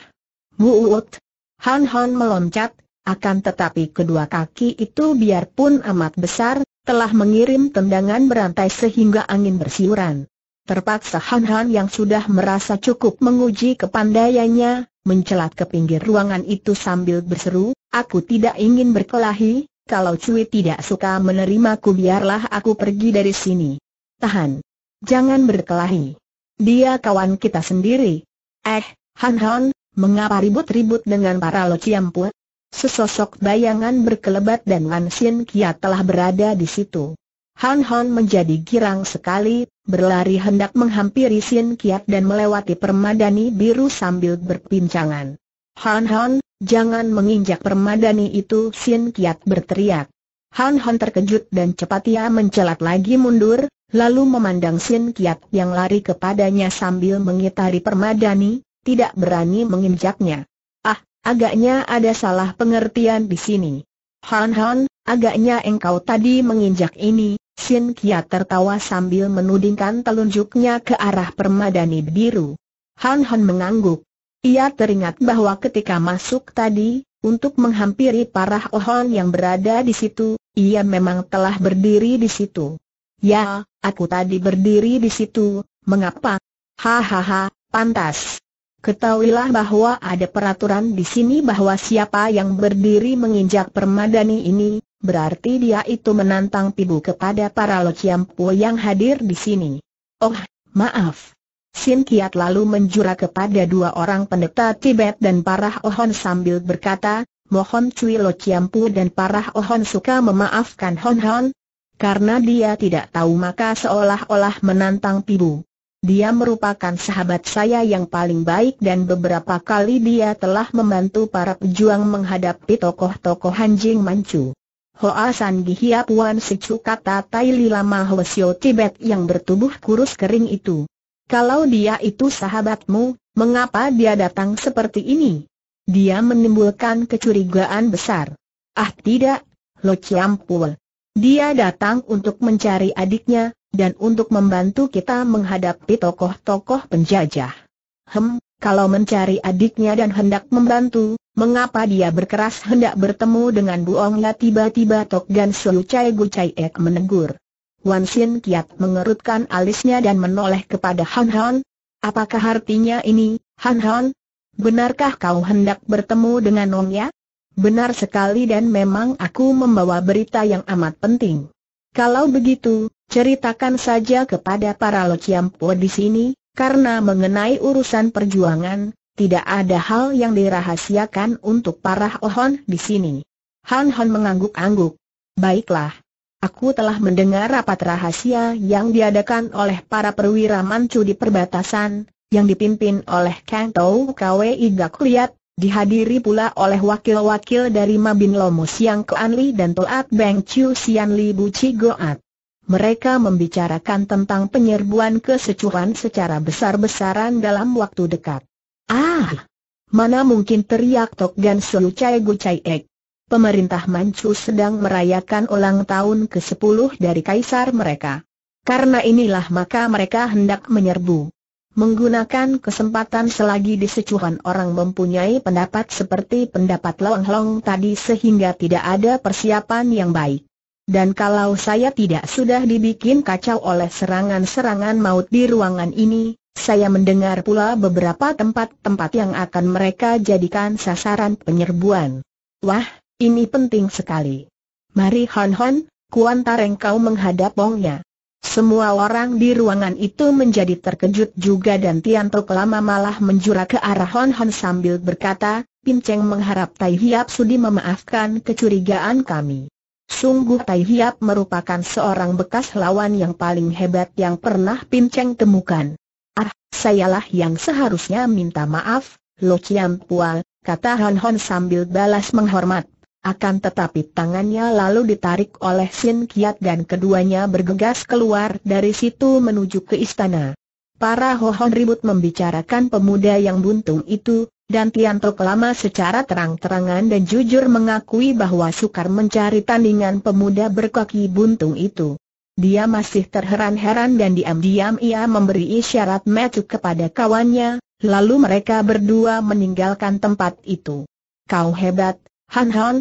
Muut! Han Han meloncat, akan tetapi kedua kaki itu biarpun amat besar, telah mengirim tendangan berantai sehingga angin bersiuran. Terpaksa Han Han yang sudah merasa cukup menguji kepandaiannya, mencelat ke pinggir ruangan itu sambil berseru, aku tidak ingin berkelahi, kalau Cui tidak suka menerimaku biarlah aku pergi dari sini. Tahan. Jangan berkelahi. Dia kawan kita sendiri. Eh, Han Han, mengapa ribut-ribut dengan para Lo ciampu? Sesosok bayangan berkelebat dan Wan Sin Kia telah berada di situ. Han Han menjadi girang sekali, berlari hendak menghampiri Sin Kiat dan melewati permadani biru sambil berpincangan. Han Han, jangan menginjak permadani itu Sin Kiat berteriak. Han Han terkejut dan cepat ia mencelat lagi mundur, lalu memandang Sin Kiat yang lari kepadanya sambil mengitari permadani, tidak berani menginjaknya. Ah, agaknya ada salah pengertian di sini. Han Han, agaknya engkau tadi menginjak ini, Sin Kiat tertawa sambil menudingkan telunjuknya ke arah permadani biru. Han Han mengangguk, ia teringat bahwa ketika masuk tadi, untuk menghampiri para ohon yang berada di situ, ia memang telah berdiri di situ. Ya, aku tadi berdiri di situ, mengapa? Hahaha, pantas. Ketahuilah bahwa ada peraturan di sini bahwa siapa yang berdiri menginjak permadani ini, berarti dia itu menantang pibu kepada para lociampu yang hadir di sini. Oh, maaf. Sin Kiat lalu menjura kepada dua orang pendeta Tibet dan Parah Ohon sambil berkata, Mohon Cui Lo Chiampu dan Parah Ohon suka memaafkan Hon Hon, karena dia tidak tahu maka seolah-olah menantang Pibu. Dia merupakan sahabat saya yang paling baik dan beberapa kali dia telah membantu para pejuang menghadapi tokoh-tokoh Hanjing Manchu. Hoa San Wan Sicu kata Tai Lila Mahwasyo Tibet yang bertubuh kurus kering itu. Kalau dia itu sahabatmu, mengapa dia datang seperti ini? Dia menimbulkan kecurigaan besar. Ah tidak, Lo Chiampul. Dia datang untuk mencari adiknya, dan untuk membantu kita menghadapi tokoh-tokoh penjajah. Hem, kalau mencari adiknya dan hendak membantu, mengapa dia berkeras hendak bertemu dengan Bu Ongla tiba-tiba Tok Gan Su Chai Gu Chai Ek menegur. Wan Sin Kiat mengerutkan alisnya dan menoleh kepada Han Han. Apakah artinya ini, Han Han? Benarkah kau hendak bertemu dengan Ya? Benar sekali dan memang aku membawa berita yang amat penting. Kalau begitu, ceritakan saja kepada para lociampo di sini, karena mengenai urusan perjuangan, tidak ada hal yang dirahasiakan untuk para ohon di sini. Han Han mengangguk-angguk. Baiklah, Aku telah mendengar rapat rahasia yang diadakan oleh para perwira mancu di perbatasan, yang dipimpin oleh Kang Tau Kwe Iga Liat, dihadiri pula oleh wakil-wakil dari Mabin Lomu Siang Kuan Li dan Toat Beng Chiu Sian Li Bu Chi Goat. Mereka membicarakan tentang penyerbuan kesecuhan secara besar-besaran dalam waktu dekat. Ah! Mana mungkin teriak Tok Gan Sulu Chai Gu Chai Ek pemerintah Manchu sedang merayakan ulang tahun ke-10 dari kaisar mereka. Karena inilah maka mereka hendak menyerbu. Menggunakan kesempatan selagi di disecuhan orang mempunyai pendapat seperti pendapat Long Long tadi sehingga tidak ada persiapan yang baik. Dan kalau saya tidak sudah dibikin kacau oleh serangan-serangan maut di ruangan ini, saya mendengar pula beberapa tempat-tempat yang akan mereka jadikan sasaran penyerbuan. Wah, ini penting sekali. Mari Hon Hon, Kuan engkau kau menghadap Wongnya. Semua orang di ruangan itu menjadi terkejut juga dan Tianto lama malah menjurah ke arah Hon Hon sambil berkata, Pinceng mengharap Tai Hiap sudi memaafkan kecurigaan kami. Sungguh Tai Hiap merupakan seorang bekas lawan yang paling hebat yang pernah Pinceng temukan. Ah, sayalah yang seharusnya minta maaf, Lo Chiam Pual, kata Hon Hon sambil balas menghormat akan tetapi tangannya lalu ditarik oleh Sin Kiat dan keduanya bergegas keluar dari situ menuju ke istana. Para Hohon ribut membicarakan pemuda yang buntung itu, dan Tianto lama secara terang-terangan dan jujur mengakui bahwa sukar mencari tandingan pemuda berkaki buntung itu. Dia masih terheran-heran dan diam-diam ia memberi isyarat metu kepada kawannya, lalu mereka berdua meninggalkan tempat itu. Kau hebat, Han Han,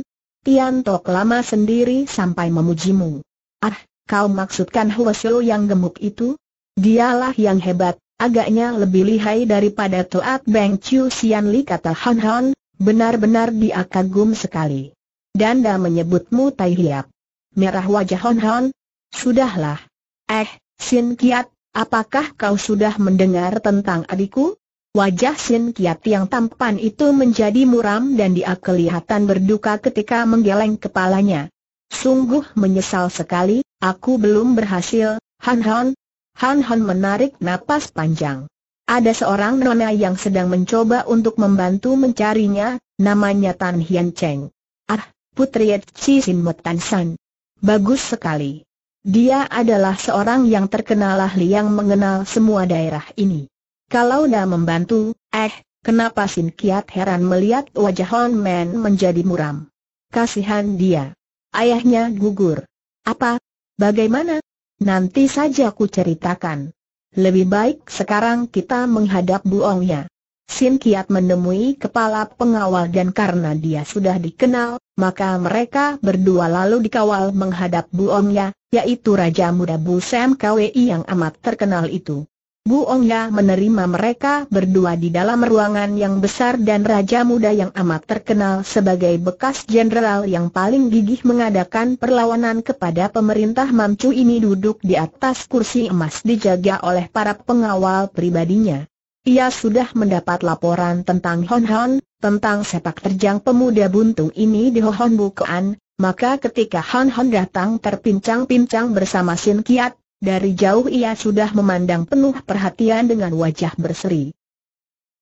Tian Tok lama sendiri sampai memujimu. Ah, kau maksudkan Huasyo yang gemuk itu? Dialah yang hebat, agaknya lebih lihai daripada Toat Beng Chiu Sian Li kata Han Han, benar-benar dia kagum sekali. Danda menyebutmu Tai Hiap. Merah wajah Han Han. Sudahlah. Eh, Sin Kiat, apakah kau sudah mendengar tentang adikku? Wajah Sin Kiat yang tampan itu menjadi muram dan dia kelihatan berduka ketika menggeleng kepalanya. Sungguh menyesal sekali, aku belum berhasil, Han Han. Han Han menarik napas panjang. Ada seorang nona yang sedang mencoba untuk membantu mencarinya, namanya Tan Hian Cheng. Ah, Putri Chi Sin Tan San. Bagus sekali. Dia adalah seorang yang terkenal ahli yang mengenal semua daerah ini. Kalau dah membantu, eh, kenapa Sin Kiat heran melihat wajah Hon Man menjadi muram? Kasihan dia. Ayahnya gugur. Apa? Bagaimana? Nanti saja aku ceritakan. Lebih baik sekarang kita menghadap buongnya. Sin Kiat menemui kepala pengawal dan karena dia sudah dikenal, maka mereka berdua lalu dikawal menghadap buongnya, yaitu Raja Muda Bu Sam Kwi yang amat terkenal itu. Bu Ongya menerima mereka berdua di dalam ruangan yang besar dan Raja Muda yang amat terkenal sebagai bekas jenderal yang paling gigih mengadakan perlawanan kepada pemerintah Mamcu ini duduk di atas kursi emas dijaga oleh para pengawal pribadinya. Ia sudah mendapat laporan tentang Hon Hon, tentang sepak terjang pemuda buntung ini di Hohon Bukoan, maka ketika Hon Hon datang terpincang-pincang bersama Sin Kiat, dari jauh ia sudah memandang penuh perhatian dengan wajah berseri.